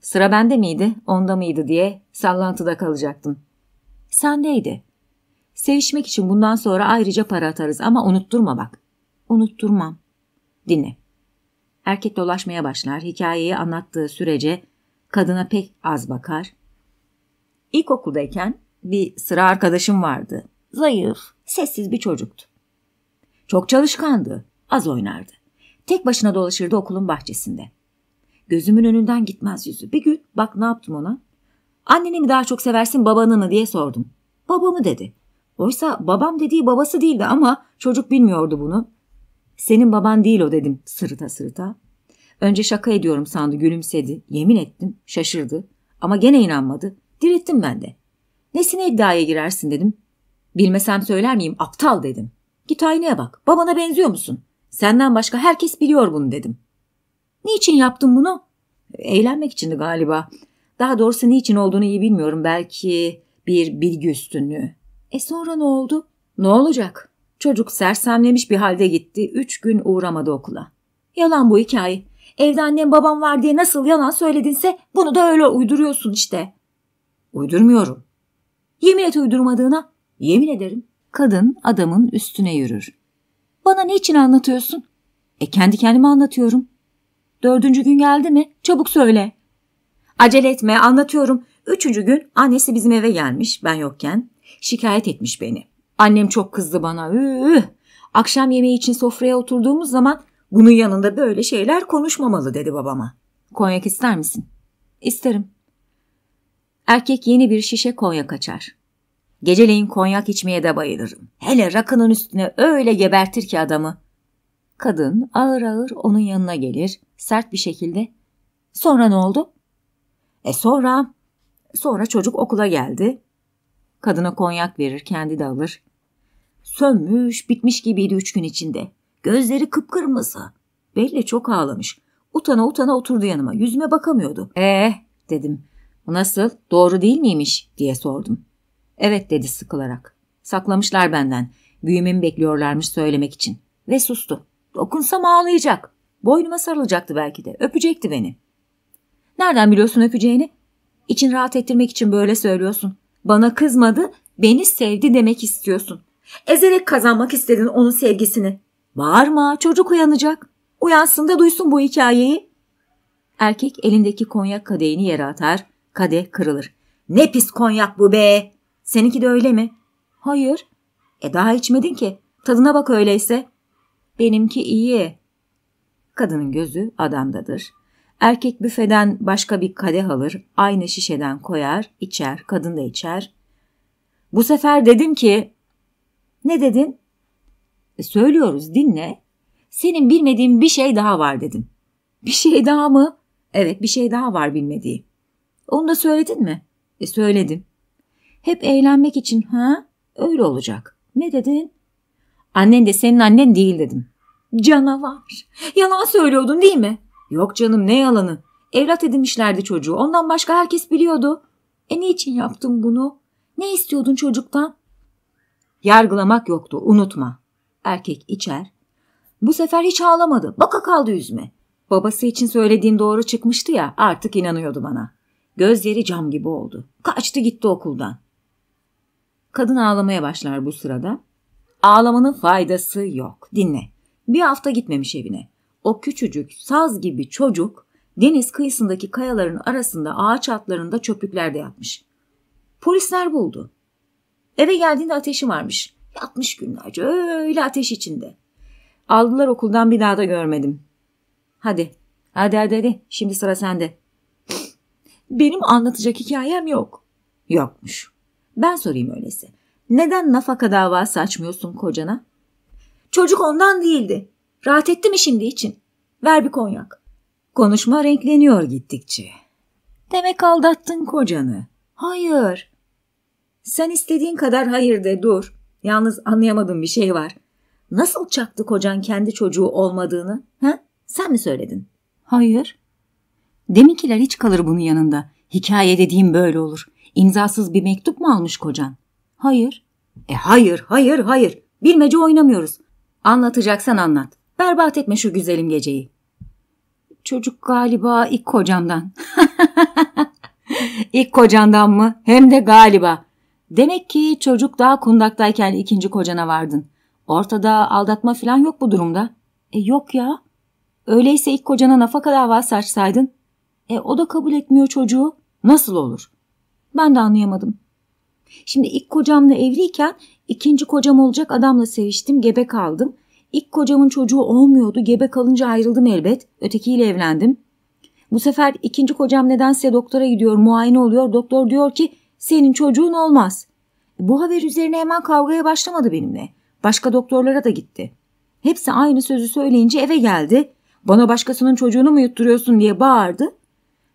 Sıra bende miydi, onda mıydı diye sallantıda kalacaktım. Sendeydi. Sevişmek için bundan sonra ayrıca para atarız ama unutturma bak. Unutturmam. Dinle. Erkek dolaşmaya başlar, hikayeyi anlattığı sürece kadına pek az bakar. İlkokuldayken bir sıra arkadaşım vardı. Zayıf, sessiz bir çocuktu. Çok çalışkandı, az oynardı. Tek başına dolaşırdı okulun bahçesinde. Gözümün önünden gitmez yüzü. Bir gün bak ne yaptım ona. Anneni mi daha çok seversin babanı mı diye sordum. Babamı dedi. Oysa babam dediği babası değildi ama çocuk bilmiyordu bunu. Senin baban değil o dedim sırıta sırıta. Önce şaka ediyorum sandı gülümsedi. Yemin ettim şaşırdı. Ama gene inanmadı. Direttim ben de. Nesine iddiaya girersin dedim. Bilmesem söyler miyim aptal dedim. Git aynaya bak. Babana benziyor musun? Senden başka herkes biliyor bunu dedim. Niçin yaptın bunu? Eğlenmek içindi galiba. Daha doğrusu niçin olduğunu iyi bilmiyorum. Belki bir bilgi üstünlüğü. E sonra ne oldu? Ne olacak? Çocuk sersemlemiş bir halde gitti. Üç gün uğramadı okula. Yalan bu hikaye. Evde annem babam var diye nasıl yalan söyledinse bunu da öyle uyduruyorsun işte. Uydurmuyorum. Yemin et uydurmadığına. Yemin ederim. Kadın adamın üstüne yürür. Bana niçin anlatıyorsun? E kendi kendime anlatıyorum. Dördüncü gün geldi mi? Çabuk söyle. Acele etme anlatıyorum. Üçüncü gün annesi bizim eve gelmiş ben yokken. Şikayet etmiş beni. Annem çok kızdı bana. Üh. Akşam yemeği için sofraya oturduğumuz zaman bunun yanında böyle şeyler konuşmamalı dedi babama. Konyak ister misin? İsterim. Erkek yeni bir şişe konyak açar. Geceleyin konyak içmeye de bayılırım. Hele rakının üstüne öyle gebertir ki adamı. Kadın ağır ağır onun yanına gelir, sert bir şekilde. Sonra ne oldu? E sonra, sonra çocuk okula geldi. Kadına konyak verir, kendi de alır. Sönmüş, bitmiş gibiydi üç gün içinde. Gözleri kıpkırmızı. Belli çok ağlamış. Utana utana oturdu yanıma. Yüzüme bakamıyordu. Ee dedim. nasıl? Doğru değil miymiş diye sordum. Evet dedi sıkılarak. Saklamışlar benden. Büyümemi bekliyorlarmış söylemek için. Ve sustu. Dokunsam ağlayacak. Boynuma sarılacaktı belki de. Öpecekti beni. Nereden biliyorsun öpeceğini? İçin rahat ettirmek için böyle söylüyorsun. Bana kızmadı, beni sevdi demek istiyorsun. Ezerek kazanmak istedin onun sevgisini. Bağırma, çocuk uyanacak. Uyansın da duysun bu hikayeyi. Erkek elindeki konyak kadehini yere atar, kadeh kırılır. Ne pis konyak bu be! Seninki de öyle mi? Hayır. E daha içmedin ki. Tadına bak öyleyse. Benimki iyi. Kadının gözü adamdadır. Erkek büfeden başka bir kadeh alır, aynı şişeden koyar, içer, kadın da içer. Bu sefer dedim ki... Ne dedin? E, söylüyoruz, dinle. Senin bilmediğin bir şey daha var dedim. Bir şey daha mı? Evet, bir şey daha var bilmediğim. Onu da söyledin mi? E, söyledim. Hep eğlenmek için ha? Öyle olacak. Ne dedin? Annen de senin annen değil dedim. Canavar. Yalan söylüyordun değil mi? Yok canım ne yalanı. Evlat edinmişlerdi çocuğu. Ondan başka herkes biliyordu. E ne için yaptın bunu? Ne istiyordun çocuktan? Yargılamak yoktu unutma. Erkek içer. Bu sefer hiç ağlamadı. Baka kaldı yüzme. Babası için söylediğim doğru çıkmıştı ya artık inanıyordu bana. Gözleri cam gibi oldu. Kaçtı gitti okuldan. Kadın ağlamaya başlar bu sırada. Ağlamanın faydası yok. Dinle. Bir hafta gitmemiş evine. O küçücük saz gibi çocuk deniz kıyısındaki kayaların arasında ağaç altlarında çöplüklerde yatmış. Polisler buldu. Eve geldiğinde ateşi varmış. Yatmış günlerce öyle ateş içinde. Aldılar okuldan bir daha da görmedim. Hadi, hadi hadi hadi şimdi sıra sende. Benim anlatacak hikayem yok. Yokmuş. Ben sorayım öylesi. Neden nafaka davası açmıyorsun kocana? Çocuk ondan değildi. Rahat etti mi şimdi için? Ver bir konyak. Konuşma renkleniyor gittikçe. Demek aldattın kocanı. Hayır. Sen istediğin kadar hayır de dur. Yalnız anlayamadığım bir şey var. Nasıl çaktı kocan kendi çocuğu olmadığını? He? Sen mi söyledin? Hayır. Deminkiler hiç kalır bunun yanında. Hikaye dediğim böyle olur. İmzasız bir mektup mu almış kocan? Hayır. E hayır, hayır, hayır. Bilmece oynamıyoruz. Anlatacaksan anlat. Berbat etme şu güzelim geceyi. Çocuk galiba ilk kocamdan. İlk kocandan mı? Hem de galiba. Demek ki çocuk daha kundaktayken ikinci kocana vardın. Ortada aldatma falan yok bu durumda. E yok ya. Öyleyse ilk kocana nafaka davası açsaydın. E o da kabul etmiyor çocuğu. Nasıl olur? Ben de anlayamadım. Şimdi ilk kocamla evliyken ikinci kocam olacak adamla seviştim, gebe kaldım. İlk kocamın çocuğu olmuyordu, gebe kalınca ayrıldım elbet. Ötekiyle evlendim. Bu sefer ikinci kocam nedense doktora gidiyor, muayene oluyor. Doktor diyor ki senin çocuğun olmaz. E, bu haber üzerine hemen kavgaya başlamadı benimle. Başka doktorlara da gitti. Hepsi aynı sözü söyleyince eve geldi. Bana başkasının çocuğunu mu yutturuyorsun diye bağırdı.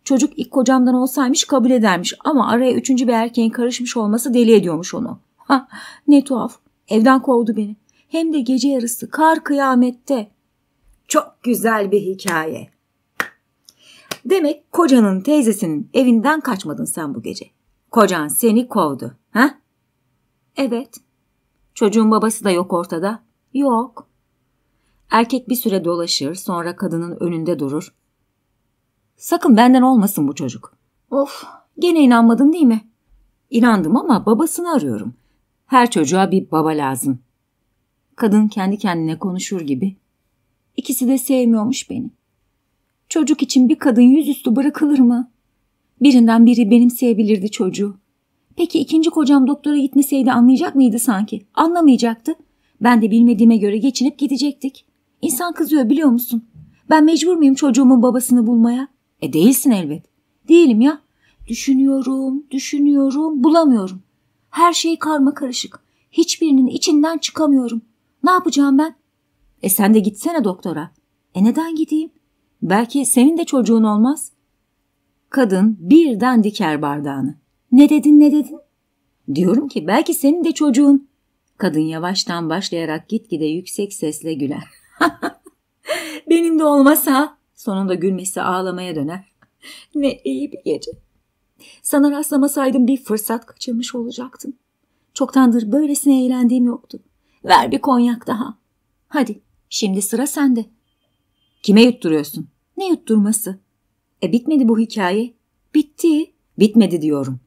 Çocuk ilk kocamdan olsaymış kabul edermiş ama araya üçüncü bir erkeğin karışmış olması deli ediyormuş onu. Ha, ne tuhaf. Evden kovdu beni. Hem de gece yarısı kar kıyamette. Çok güzel bir hikaye. Demek kocanın teyzesinin evinden kaçmadın sen bu gece. Kocan seni kovdu. Ha? Evet. Çocuğun babası da yok ortada. Yok. Erkek bir süre dolaşır, sonra kadının önünde durur. Sakın benden olmasın bu çocuk. Of gene inanmadın değil mi? İnandım ama babasını arıyorum. Her çocuğa bir baba lazım. Kadın kendi kendine konuşur gibi. İkisi de sevmiyormuş beni. Çocuk için bir kadın yüzüstü bırakılır mı? Birinden biri benimseyebilirdi çocuğu. Peki ikinci kocam doktora gitmeseydi anlayacak mıydı sanki? Anlamayacaktı. Ben de bilmediğime göre geçinip gidecektik. İnsan kızıyor biliyor musun? Ben mecbur muyum çocuğumun babasını bulmaya? E değilsin elbet. Değilim ya. Düşünüyorum, düşünüyorum, bulamıyorum. Her şey karma karışık. Hiçbirinin içinden çıkamıyorum. Ne yapacağım ben? E sen de gitsene doktora. E neden gideyim? Belki senin de çocuğun olmaz. Kadın birden diker bardağını. Ne dedin ne dedin? Diyorum ki belki senin de çocuğun. Kadın yavaştan başlayarak gitgide yüksek sesle güler. Benim de olmasa Sonunda gülmesi ağlamaya döner. ne iyi bir gece. Sana rastlamasaydım bir fırsat kaçırmış olacaktım. Çoktandır böylesine eğlendiğim yoktu. Ver bir konyak daha. Hadi şimdi sıra sende. Kime yutturuyorsun? Ne yutturması? E bitmedi bu hikaye. Bitti. Bitmedi diyorum.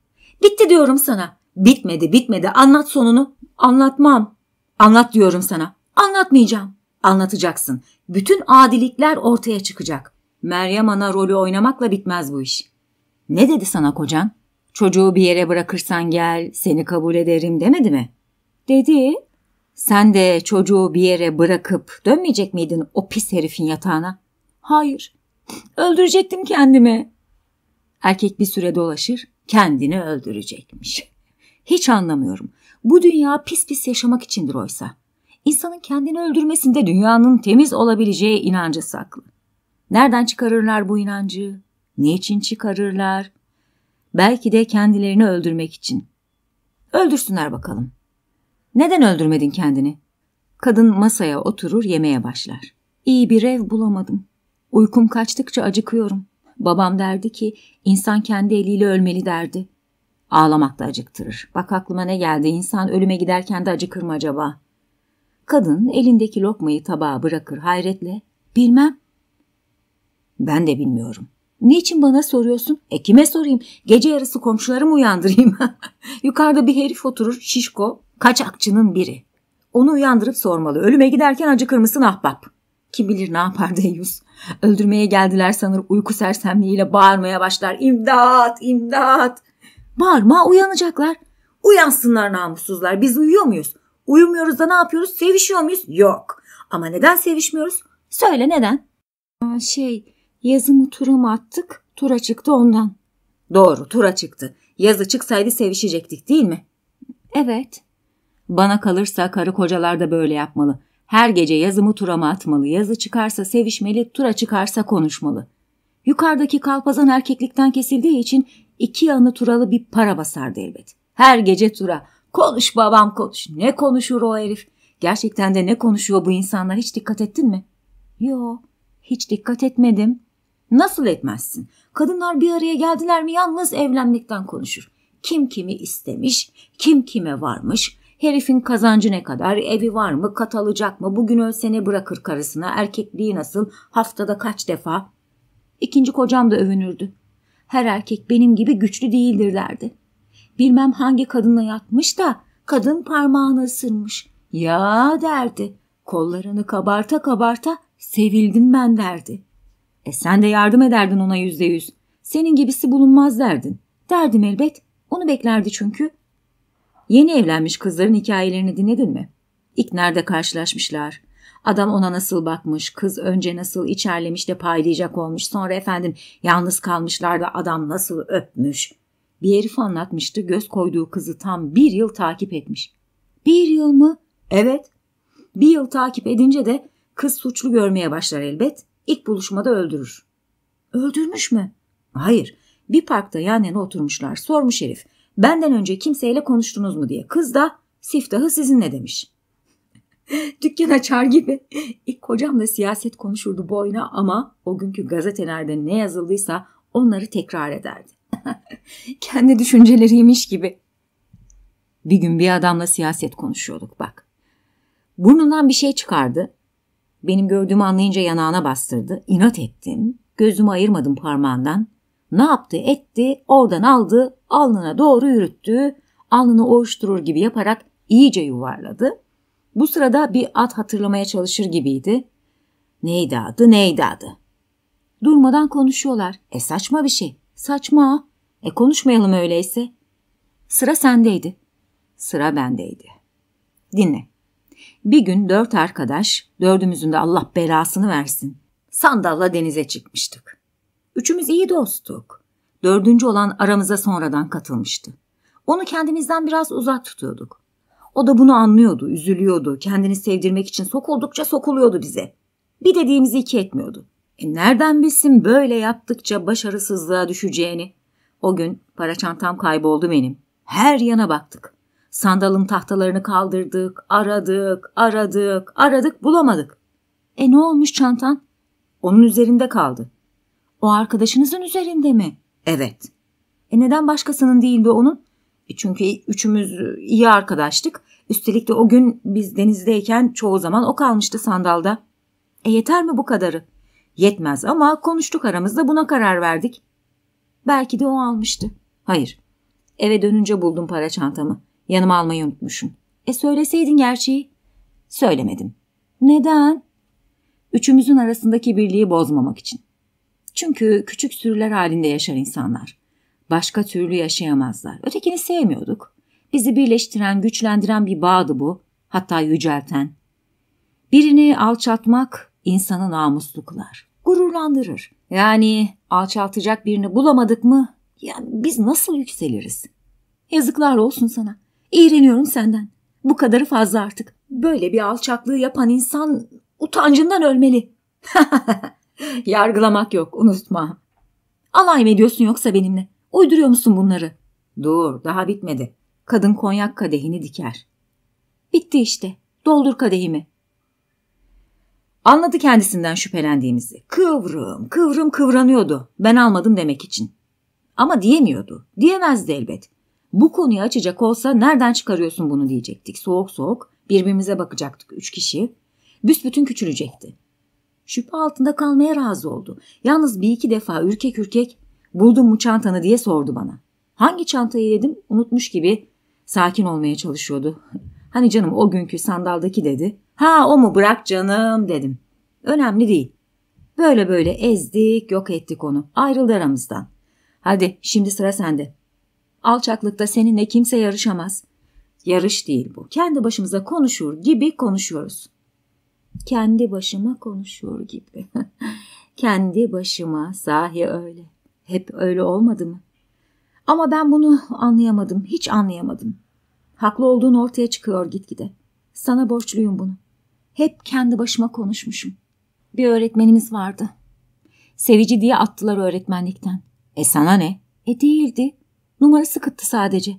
Bitti diyorum sana. Bitmedi bitmedi anlat sonunu. Anlatmam. Anlat diyorum sana. Anlatmayacağım anlatacaksın. Bütün adilikler ortaya çıkacak. Meryem Ana rolü oynamakla bitmez bu iş. Ne dedi sana kocan? Çocuğu bir yere bırakırsan gel, seni kabul ederim demedi mi? Dedi. Sen de çocuğu bir yere bırakıp dönmeyecek miydin o pis herifin yatağına? Hayır. Öldürecektim kendimi. Erkek bir süre dolaşır, kendini öldürecekmiş. Hiç anlamıyorum. Bu dünya pis pis yaşamak içindir oysa insanın kendini öldürmesinde dünyanın temiz olabileceği inancı saklı. Nereden çıkarırlar bu inancı? Ne için çıkarırlar? Belki de kendilerini öldürmek için. Öldürsünler bakalım. Neden öldürmedin kendini? Kadın masaya oturur yemeye başlar. İyi bir ev bulamadım. Uykum kaçtıkça acıkıyorum. Babam derdi ki insan kendi eliyle ölmeli derdi. Ağlamak da acıktırır. Bak aklıma ne geldi insan ölüme giderken de acıkır mı acaba? Kadın elindeki lokmayı tabağa bırakır hayretle. Bilmem. Ben de bilmiyorum. Niçin bana soruyorsun? E kime sorayım? Gece yarısı komşularımı uyandırayım. Yukarıda bir herif oturur şişko, kaçakçının biri. Onu uyandırıp sormalı. Ölüme giderken acıkır mısın ahbap? Kim bilir ne yapar Deyyus. Öldürmeye geldiler sanır uyku sersemliğiyle bağırmaya başlar. İmdat, imdat. Bağırma uyanacaklar. Uyansınlar namussuzlar. Biz uyuyor muyuz? Uyumuyoruz da ne yapıyoruz? Sevişiyor muyuz? Yok. Ama neden sevişmiyoruz? Söyle neden? Aa, şey yazımı tura mı attık? Tura çıktı ondan. Doğru tura çıktı. Yazı çıksaydı sevişecektik değil mi? Evet. Bana kalırsa karı kocalar da böyle yapmalı. Her gece yazımı turama atmalı. Yazı çıkarsa sevişmeli, tura çıkarsa konuşmalı. Yukarıdaki kalpazan erkeklikten kesildiği için iki yanı turalı bir para basardı elbet. Her gece tura. Konuş babam konuş. Ne konuşur o herif? Gerçekten de ne konuşuyor bu insanlar hiç dikkat ettin mi? Yo hiç dikkat etmedim. Nasıl etmezsin? Kadınlar bir araya geldiler mi yalnız evlenmekten konuşur. Kim kimi istemiş, kim kime varmış, herifin kazancı ne kadar, evi var mı, kat alacak mı, bugün ölse ne bırakır karısına, erkekliği nasıl, haftada kaç defa. İkinci kocam da övünürdü. Her erkek benim gibi güçlü değildir derdi bilmem hangi kadınla yatmış da kadın parmağını ısırmış. Ya derdi. Kollarını kabarta kabarta sevildim ben derdi. E sen de yardım ederdin ona yüzde yüz. Senin gibisi bulunmaz derdin. Derdim elbet. Onu beklerdi çünkü. Yeni evlenmiş kızların hikayelerini dinledin mi? İlk nerede karşılaşmışlar? Adam ona nasıl bakmış, kız önce nasıl içerlemiş de paylayacak olmuş, sonra efendim yalnız kalmışlar da adam nasıl öpmüş. Bir herif anlatmıştı göz koyduğu kızı tam bir yıl takip etmiş. Bir yıl mı? Evet. Bir yıl takip edince de kız suçlu görmeye başlar elbet. İlk buluşmada öldürür. Öldürmüş mü? Hayır. Bir parkta yan yana oturmuşlar. Sormuş herif. Benden önce kimseyle konuştunuz mu diye. Kız da siftahı sizinle demiş. Dükkan açar gibi. İlk kocam da siyaset konuşurdu boyuna ama o günkü gazetelerde ne yazıldıysa onları tekrar ederdi. Kendi düşünceleriymiş gibi. Bir gün bir adamla siyaset konuşuyorduk bak. Burnundan bir şey çıkardı. Benim gördüğümü anlayınca yanağına bastırdı. İnat ettim. Gözümü ayırmadım parmağından. Ne yaptı etti oradan aldı alnına doğru yürüttü. Alnını oğuşturur gibi yaparak iyice yuvarladı. Bu sırada bir at hatırlamaya çalışır gibiydi. Neydi adı neydi adı? Durmadan konuşuyorlar. E saçma bir şey. Saçma. E konuşmayalım öyleyse. Sıra sendeydi. Sıra bendeydi. Dinle. Bir gün dört arkadaş, dördümüzün de Allah belasını versin. Sandalla denize çıkmıştık. Üçümüz iyi dostuk. Dördüncü olan aramıza sonradan katılmıştı. Onu kendimizden biraz uzak tutuyorduk. O da bunu anlıyordu, üzülüyordu. Kendini sevdirmek için sokuldukça sokuluyordu bize. Bir dediğimizi iki etmiyordu. E nereden bilsin böyle yaptıkça başarısızlığa düşeceğini? O gün para çantam kayboldu benim. Her yana baktık. Sandalın tahtalarını kaldırdık, aradık, aradık, aradık bulamadık. E ne olmuş çantan? Onun üzerinde kaldı. O arkadaşınızın üzerinde mi? Evet. E neden başkasının değildi onun? E çünkü üçümüz iyi arkadaştık. Üstelik de o gün biz denizdeyken çoğu zaman o kalmıştı sandalda. E yeter mi bu kadarı? Yetmez ama konuştuk aramızda buna karar verdik. Belki de o almıştı. Hayır. Eve dönünce buldum para çantamı. Yanıma almayı unutmuşum. E söyleseydin gerçeği. Söylemedim. Neden? Üçümüzün arasındaki birliği bozmamak için. Çünkü küçük sürüler halinde yaşar insanlar. Başka türlü yaşayamazlar. Ötekini sevmiyorduk. Bizi birleştiren, güçlendiren bir bağdı bu. Hatta yücelten. Birini alçaltmak insanı namuslu Gururlandırır. Yani alçaltacak birini bulamadık mı? Ya biz nasıl yükseliriz? Yazıklar olsun sana. İğreniyorum senden. Bu kadarı fazla artık. Böyle bir alçaklığı yapan insan utancından ölmeli. Yargılamak yok unutma. Alay mı ediyorsun yoksa benimle? Uyduruyor musun bunları? Dur daha bitmedi. Kadın konyak kadehini diker. Bitti işte. Doldur kadehimi. Anladı kendisinden şüphelendiğimizi. Kıvrım, kıvrım kıvranıyordu. Ben almadım demek için. Ama diyemiyordu. Diyemezdi elbet. Bu konuyu açacak olsa nereden çıkarıyorsun bunu diyecektik. Soğuk soğuk birbirimize bakacaktık üç kişi. Büsbütün küçülecekti. Şüphe altında kalmaya razı oldu. Yalnız bir iki defa ürkek ürkek buldum mu çantanı diye sordu bana. Hangi çantayı Dedim unutmuş gibi sakin olmaya çalışıyordu. Hani canım o günkü sandaldaki dedi. Ha o mu bırak canım dedim. Önemli değil. Böyle böyle ezdik yok ettik onu. Ayrıldı aramızdan. Hadi şimdi sıra sende. Alçaklıkta seninle kimse yarışamaz. Yarış değil bu. Kendi başımıza konuşur gibi konuşuyoruz. Kendi başıma konuşuyor gibi. Kendi başıma sahi öyle. Hep öyle olmadı mı? Ama ben bunu anlayamadım, hiç anlayamadım. Haklı olduğun ortaya çıkıyor gitgide. Sana borçluyum bunu. Hep kendi başıma konuşmuşum. Bir öğretmenimiz vardı. Sevici diye attılar öğretmenlikten. E sana ne? E değildi. Numarası kıttı sadece.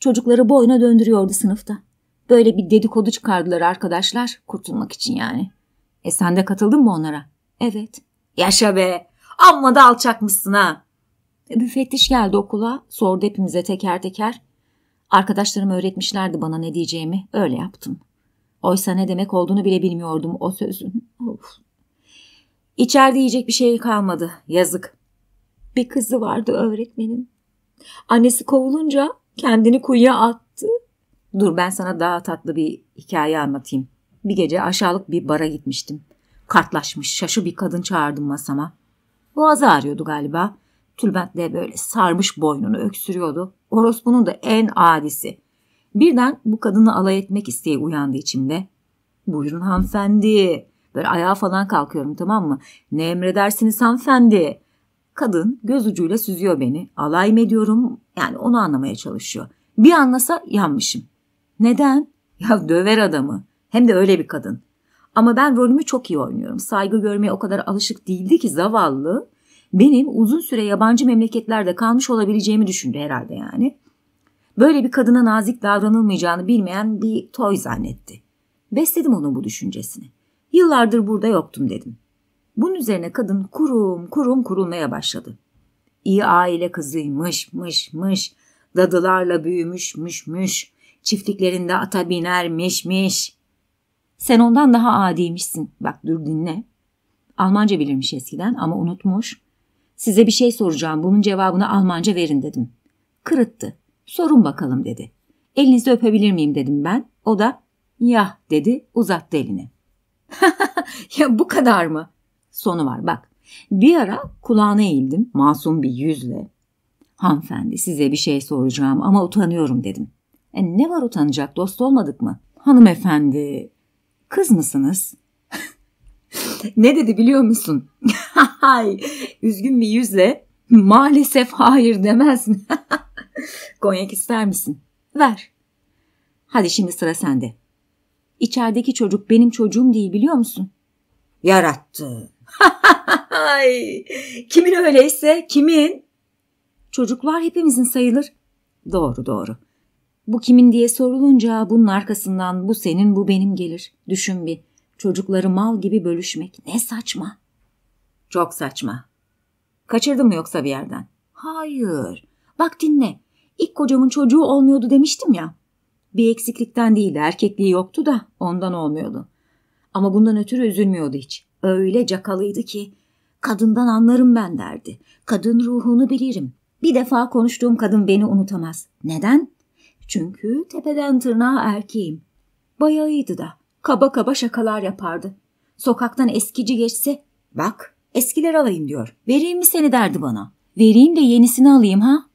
Çocukları boyuna döndürüyordu sınıfta. Böyle bir dedikodu çıkardılar arkadaşlar kurtulmak için yani. E sen de katıldın mı onlara? Evet. Yaşa be! Amma da alçakmışsın ha! E, müfettiş geldi okula, sordu hepimize teker teker. Arkadaşlarım öğretmişlerdi bana ne diyeceğimi, öyle yaptım. Oysa ne demek olduğunu bile bilmiyordum o sözün. Of. İçeride yiyecek bir şey kalmadı. Yazık. Bir kızı vardı öğretmenin. Annesi kovulunca kendini kuyuya attı. Dur ben sana daha tatlı bir hikaye anlatayım. Bir gece aşağılık bir bara gitmiştim. Kartlaşmış şaşı bir kadın çağırdım masama. Boğazı ağrıyordu galiba. Tülbentle böyle sarmış boynunu öksürüyordu. Orospu'nun da en adisi. Birden bu kadını alay etmek isteği uyandı içimde. Buyurun hanımefendi. Böyle ayağa falan kalkıyorum tamam mı? Ne emredersiniz hanımefendi? Kadın göz ucuyla süzüyor beni. Alay mı ediyorum? Yani onu anlamaya çalışıyor. Bir anlasa yanmışım. Neden? Ya döver adamı. Hem de öyle bir kadın. Ama ben rolümü çok iyi oynuyorum. Saygı görmeye o kadar alışık değildi ki zavallı. Benim uzun süre yabancı memleketlerde kalmış olabileceğimi düşündü herhalde yani. Böyle bir kadına nazik davranılmayacağını bilmeyen bir toy zannetti. Besledim onun bu düşüncesini. Yıllardır burada yoktum dedim. Bunun üzerine kadın kurum kurum kurulmaya başladı. İyi aile kızıymış, mış, mış, dadılarla büyümüş, müş, müş, çiftliklerinde ata binermiş, miş. Sen ondan daha adiymişsin. Bak dur dinle. Almanca bilirmiş eskiden ama unutmuş. Size bir şey soracağım. Bunun cevabını Almanca verin dedim. Kırıttı. Sorun bakalım dedi. Elinizi öpebilir miyim dedim ben. O da yah dedi uzattı elini. ya bu kadar mı? Sonu var bak. Bir ara kulağına eğildim masum bir yüzle. Hanımefendi size bir şey soracağım ama utanıyorum dedim. E, ne var utanacak dost olmadık mı? Hanımefendi kız mısınız? ne dedi biliyor musun? Üzgün bir yüzle maalesef hayır demez mi? Konyak ister misin? Ver. Hadi şimdi sıra sende. İçerideki çocuk benim çocuğum değil biliyor musun? Yarattı. kimin öyleyse kimin? Çocuklar hepimizin sayılır. Doğru doğru. Bu kimin diye sorulunca bunun arkasından bu senin bu benim gelir. Düşün bir. Çocukları mal gibi bölüşmek ne saçma. Çok saçma. Kaçırdın mı yoksa bir yerden? Hayır. Bak dinle. İlk kocamın çocuğu olmuyordu demiştim ya. Bir eksiklikten değildi, erkekliği yoktu da ondan olmuyordu. Ama bundan ötürü üzülmüyordu hiç. Öyle cakalıydı ki kadından anlarım ben derdi. Kadın ruhunu bilirim. Bir defa konuştuğum kadın beni unutamaz. Neden? Çünkü tepeden tırnağa erkeğim. Bayağıydı da. Kaba kaba şakalar yapardı. Sokaktan eskici geçse, bak eskiler alayım diyor. Vereyim mi seni derdi bana. Vereyim de yenisini alayım ha?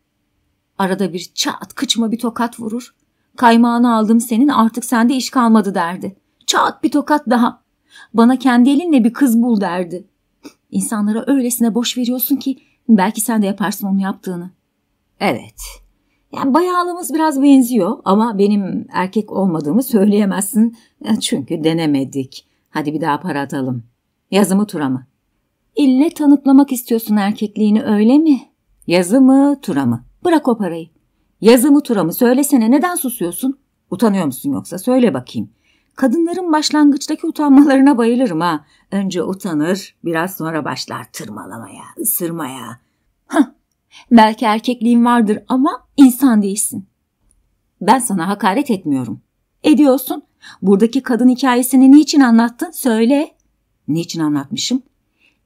Arada bir çat kıçıma bir tokat vurur. Kaymağını aldım senin artık sende iş kalmadı derdi. Çat bir tokat daha. Bana kendi elinle bir kız bul derdi. İnsanlara öylesine boş veriyorsun ki belki sen de yaparsın onu yaptığını. Evet. Yani bayağılığımız biraz benziyor ama benim erkek olmadığımı söyleyemezsin. Çünkü denemedik. Hadi bir daha para atalım. Yazı mı tura mı? İlle tanıtlamak istiyorsun erkekliğini öyle mi? Yazı mı tura mı? Bırak o parayı. Yazımı turamı söylesene neden susuyorsun? Utanıyor musun yoksa? Söyle bakayım. Kadınların başlangıçtaki utanmalarına bayılırım ha. Önce utanır, biraz sonra başlar tırmalamaya, ısırmaya. Hah, belki erkekliğin vardır ama insan değilsin. Ben sana hakaret etmiyorum. Ediyorsun. Buradaki kadın hikayesini niçin anlattın? Söyle. Niçin anlatmışım?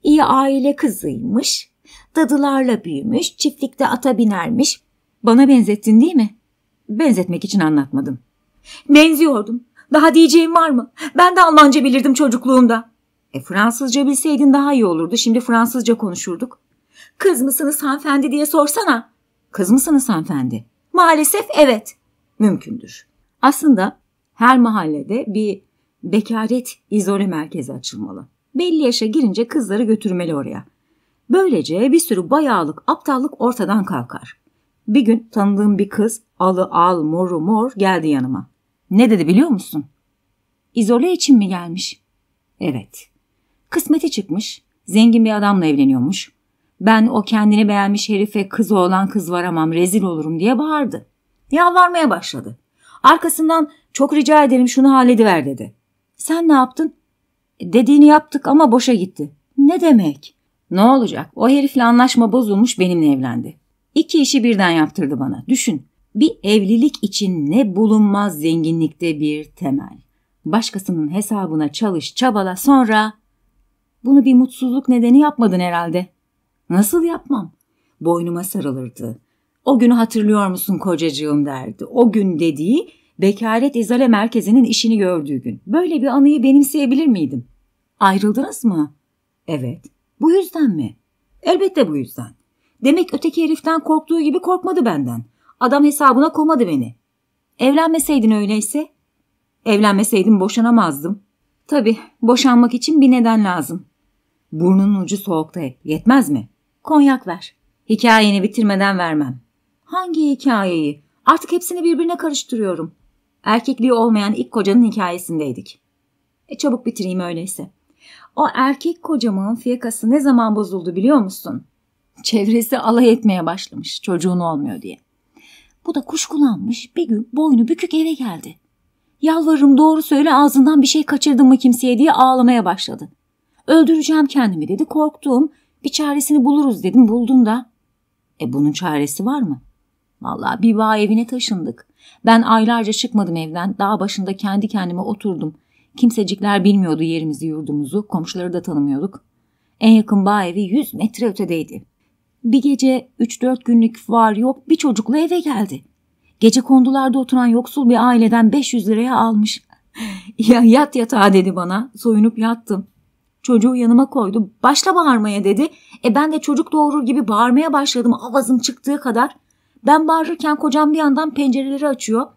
İyi aile kızıymış, dadılarla büyümüş, çiftlikte ata binermiş. Bana benzettin değil mi? Benzetmek için anlatmadım. Benziyordum. Daha diyeceğim var mı? Ben de Almanca bilirdim çocukluğumda. E Fransızca bilseydin daha iyi olurdu. Şimdi Fransızca konuşurduk. Kız mısınız hanımefendi diye sorsana. Kız mısınız hanımefendi? Maalesef evet. Mümkündür. Aslında her mahallede bir bekaret izole merkezi açılmalı. Belli yaşa girince kızları götürmeli oraya. Böylece bir sürü bayağılık, aptallık ortadan kalkar. Bir gün tanıdığım bir kız alı al moru mor geldi yanıma. Ne dedi biliyor musun? İzole için mi gelmiş? Evet. Kısmeti çıkmış, zengin bir adamla evleniyormuş. Ben o kendini beğenmiş herife kızı olan kız varamam rezil olurum diye bağırdı. Yalvarmaya başladı. Arkasından çok rica ederim şunu hallediver dedi. Sen ne yaptın? E, dediğini yaptık ama boşa gitti. Ne demek? Ne olacak? O herifle anlaşma bozulmuş benimle evlendi. İki işi birden yaptırdı bana. Düşün. Bir evlilik için ne bulunmaz zenginlikte bir temel. Başkasının hesabına çalış, çabala sonra bunu bir mutsuzluk nedeni yapmadın herhalde. Nasıl yapmam? Boynuma sarılırdı. O günü hatırlıyor musun kocacığım derdi. O gün dediği bekaret izale merkezinin işini gördüğü gün. Böyle bir anıyı benimseyebilir miydim? Ayrıldınız mı? Evet. Bu yüzden mi? Elbette bu yüzden. Demek öteki heriften korktuğu gibi korkmadı benden. Adam hesabına komadı beni. Evlenmeseydin öyleyse? Evlenmeseydim boşanamazdım. Tabii boşanmak için bir neden lazım. Burnunun ucu soğukta hep. Yetmez mi? Konyak ver. Hikayeni bitirmeden vermem. Hangi hikayeyi? Artık hepsini birbirine karıştırıyorum. Erkekliği olmayan ilk kocanın hikayesindeydik. E çabuk bitireyim öyleyse.'' O erkek kocamın fiyakası ne zaman bozuldu biliyor musun? Çevresi alay etmeye başlamış çocuğun olmuyor diye. Bu da kuşkulanmış bir gün boynu bükük eve geldi. Yalvarırım doğru söyle ağzından bir şey kaçırdım mı kimseye diye ağlamaya başladı. Öldüreceğim kendimi dedi korktum. Bir çaresini buluruz dedim buldum da. E bunun çaresi var mı? Vallahi bir bağ evine taşındık. Ben aylarca çıkmadım evden. Dağ başında kendi kendime oturdum. Kimsecikler bilmiyordu yerimizi yurdumuzu, komşuları da tanımıyorduk. En yakın bağ evi 100 metre ötedeydi. Bir gece 3-4 günlük var yok bir çocukla eve geldi. Gece kondularda oturan yoksul bir aileden 500 liraya almış. ya yat yatağa dedi bana. Soyunup yattım. Çocuğu yanıma koydu. Başla bağırmaya dedi. E ben de çocuk doğurur gibi bağırmaya başladım avazım çıktığı kadar. Ben bağırırken kocam bir yandan pencereleri açıyor.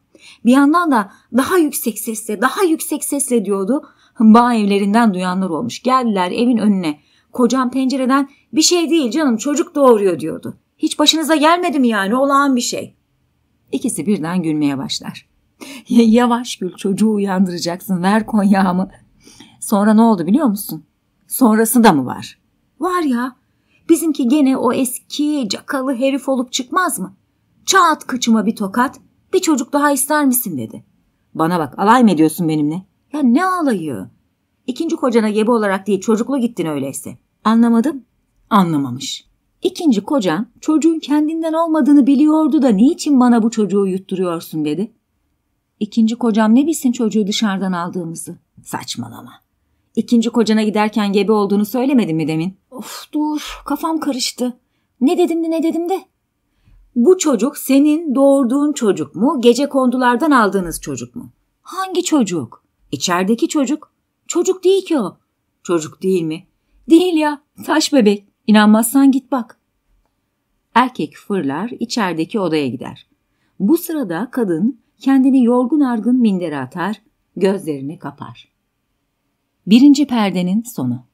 Bir yandan da daha yüksek sesle, daha yüksek sesle diyordu. Hımba evlerinden duyanlar olmuş. Geldiler evin önüne. Kocam pencereden bir şey değil canım çocuk doğuruyor diyordu. Hiç başınıza gelmedi mi yani olağan bir şey. İkisi birden gülmeye başlar. Yavaş gül çocuğu uyandıracaksın ver konyağımı. Sonra ne oldu biliyor musun? Sonrası da mı var? Var ya bizimki gene o eski cakalı herif olup çıkmaz mı? Çat kıçıma bir tokat bir çocuk daha ister misin dedi. Bana bak alay mı ediyorsun benimle? Ya ne alayı? İkinci kocana gebe olarak diye çocuklu gittin öyleyse. Anlamadım. Anlamamış. İkinci kocan çocuğun kendinden olmadığını biliyordu da niçin bana bu çocuğu yutturuyorsun dedi. İkinci kocam ne bilsin çocuğu dışarıdan aldığımızı. Saçmalama. İkinci kocana giderken gebe olduğunu söylemedin mi demin? Of dur kafam karıştı. Ne dedim de ne dedim de. Bu çocuk senin doğurduğun çocuk mu, gece kondulardan aldığınız çocuk mu? Hangi çocuk? İçerideki çocuk. Çocuk değil ki o. Çocuk değil mi? Değil ya, taş bebek. İnanmazsan git bak. Erkek fırlar, içerideki odaya gider. Bu sırada kadın kendini yorgun argın mindere atar, gözlerini kapar. Birinci perdenin sonu.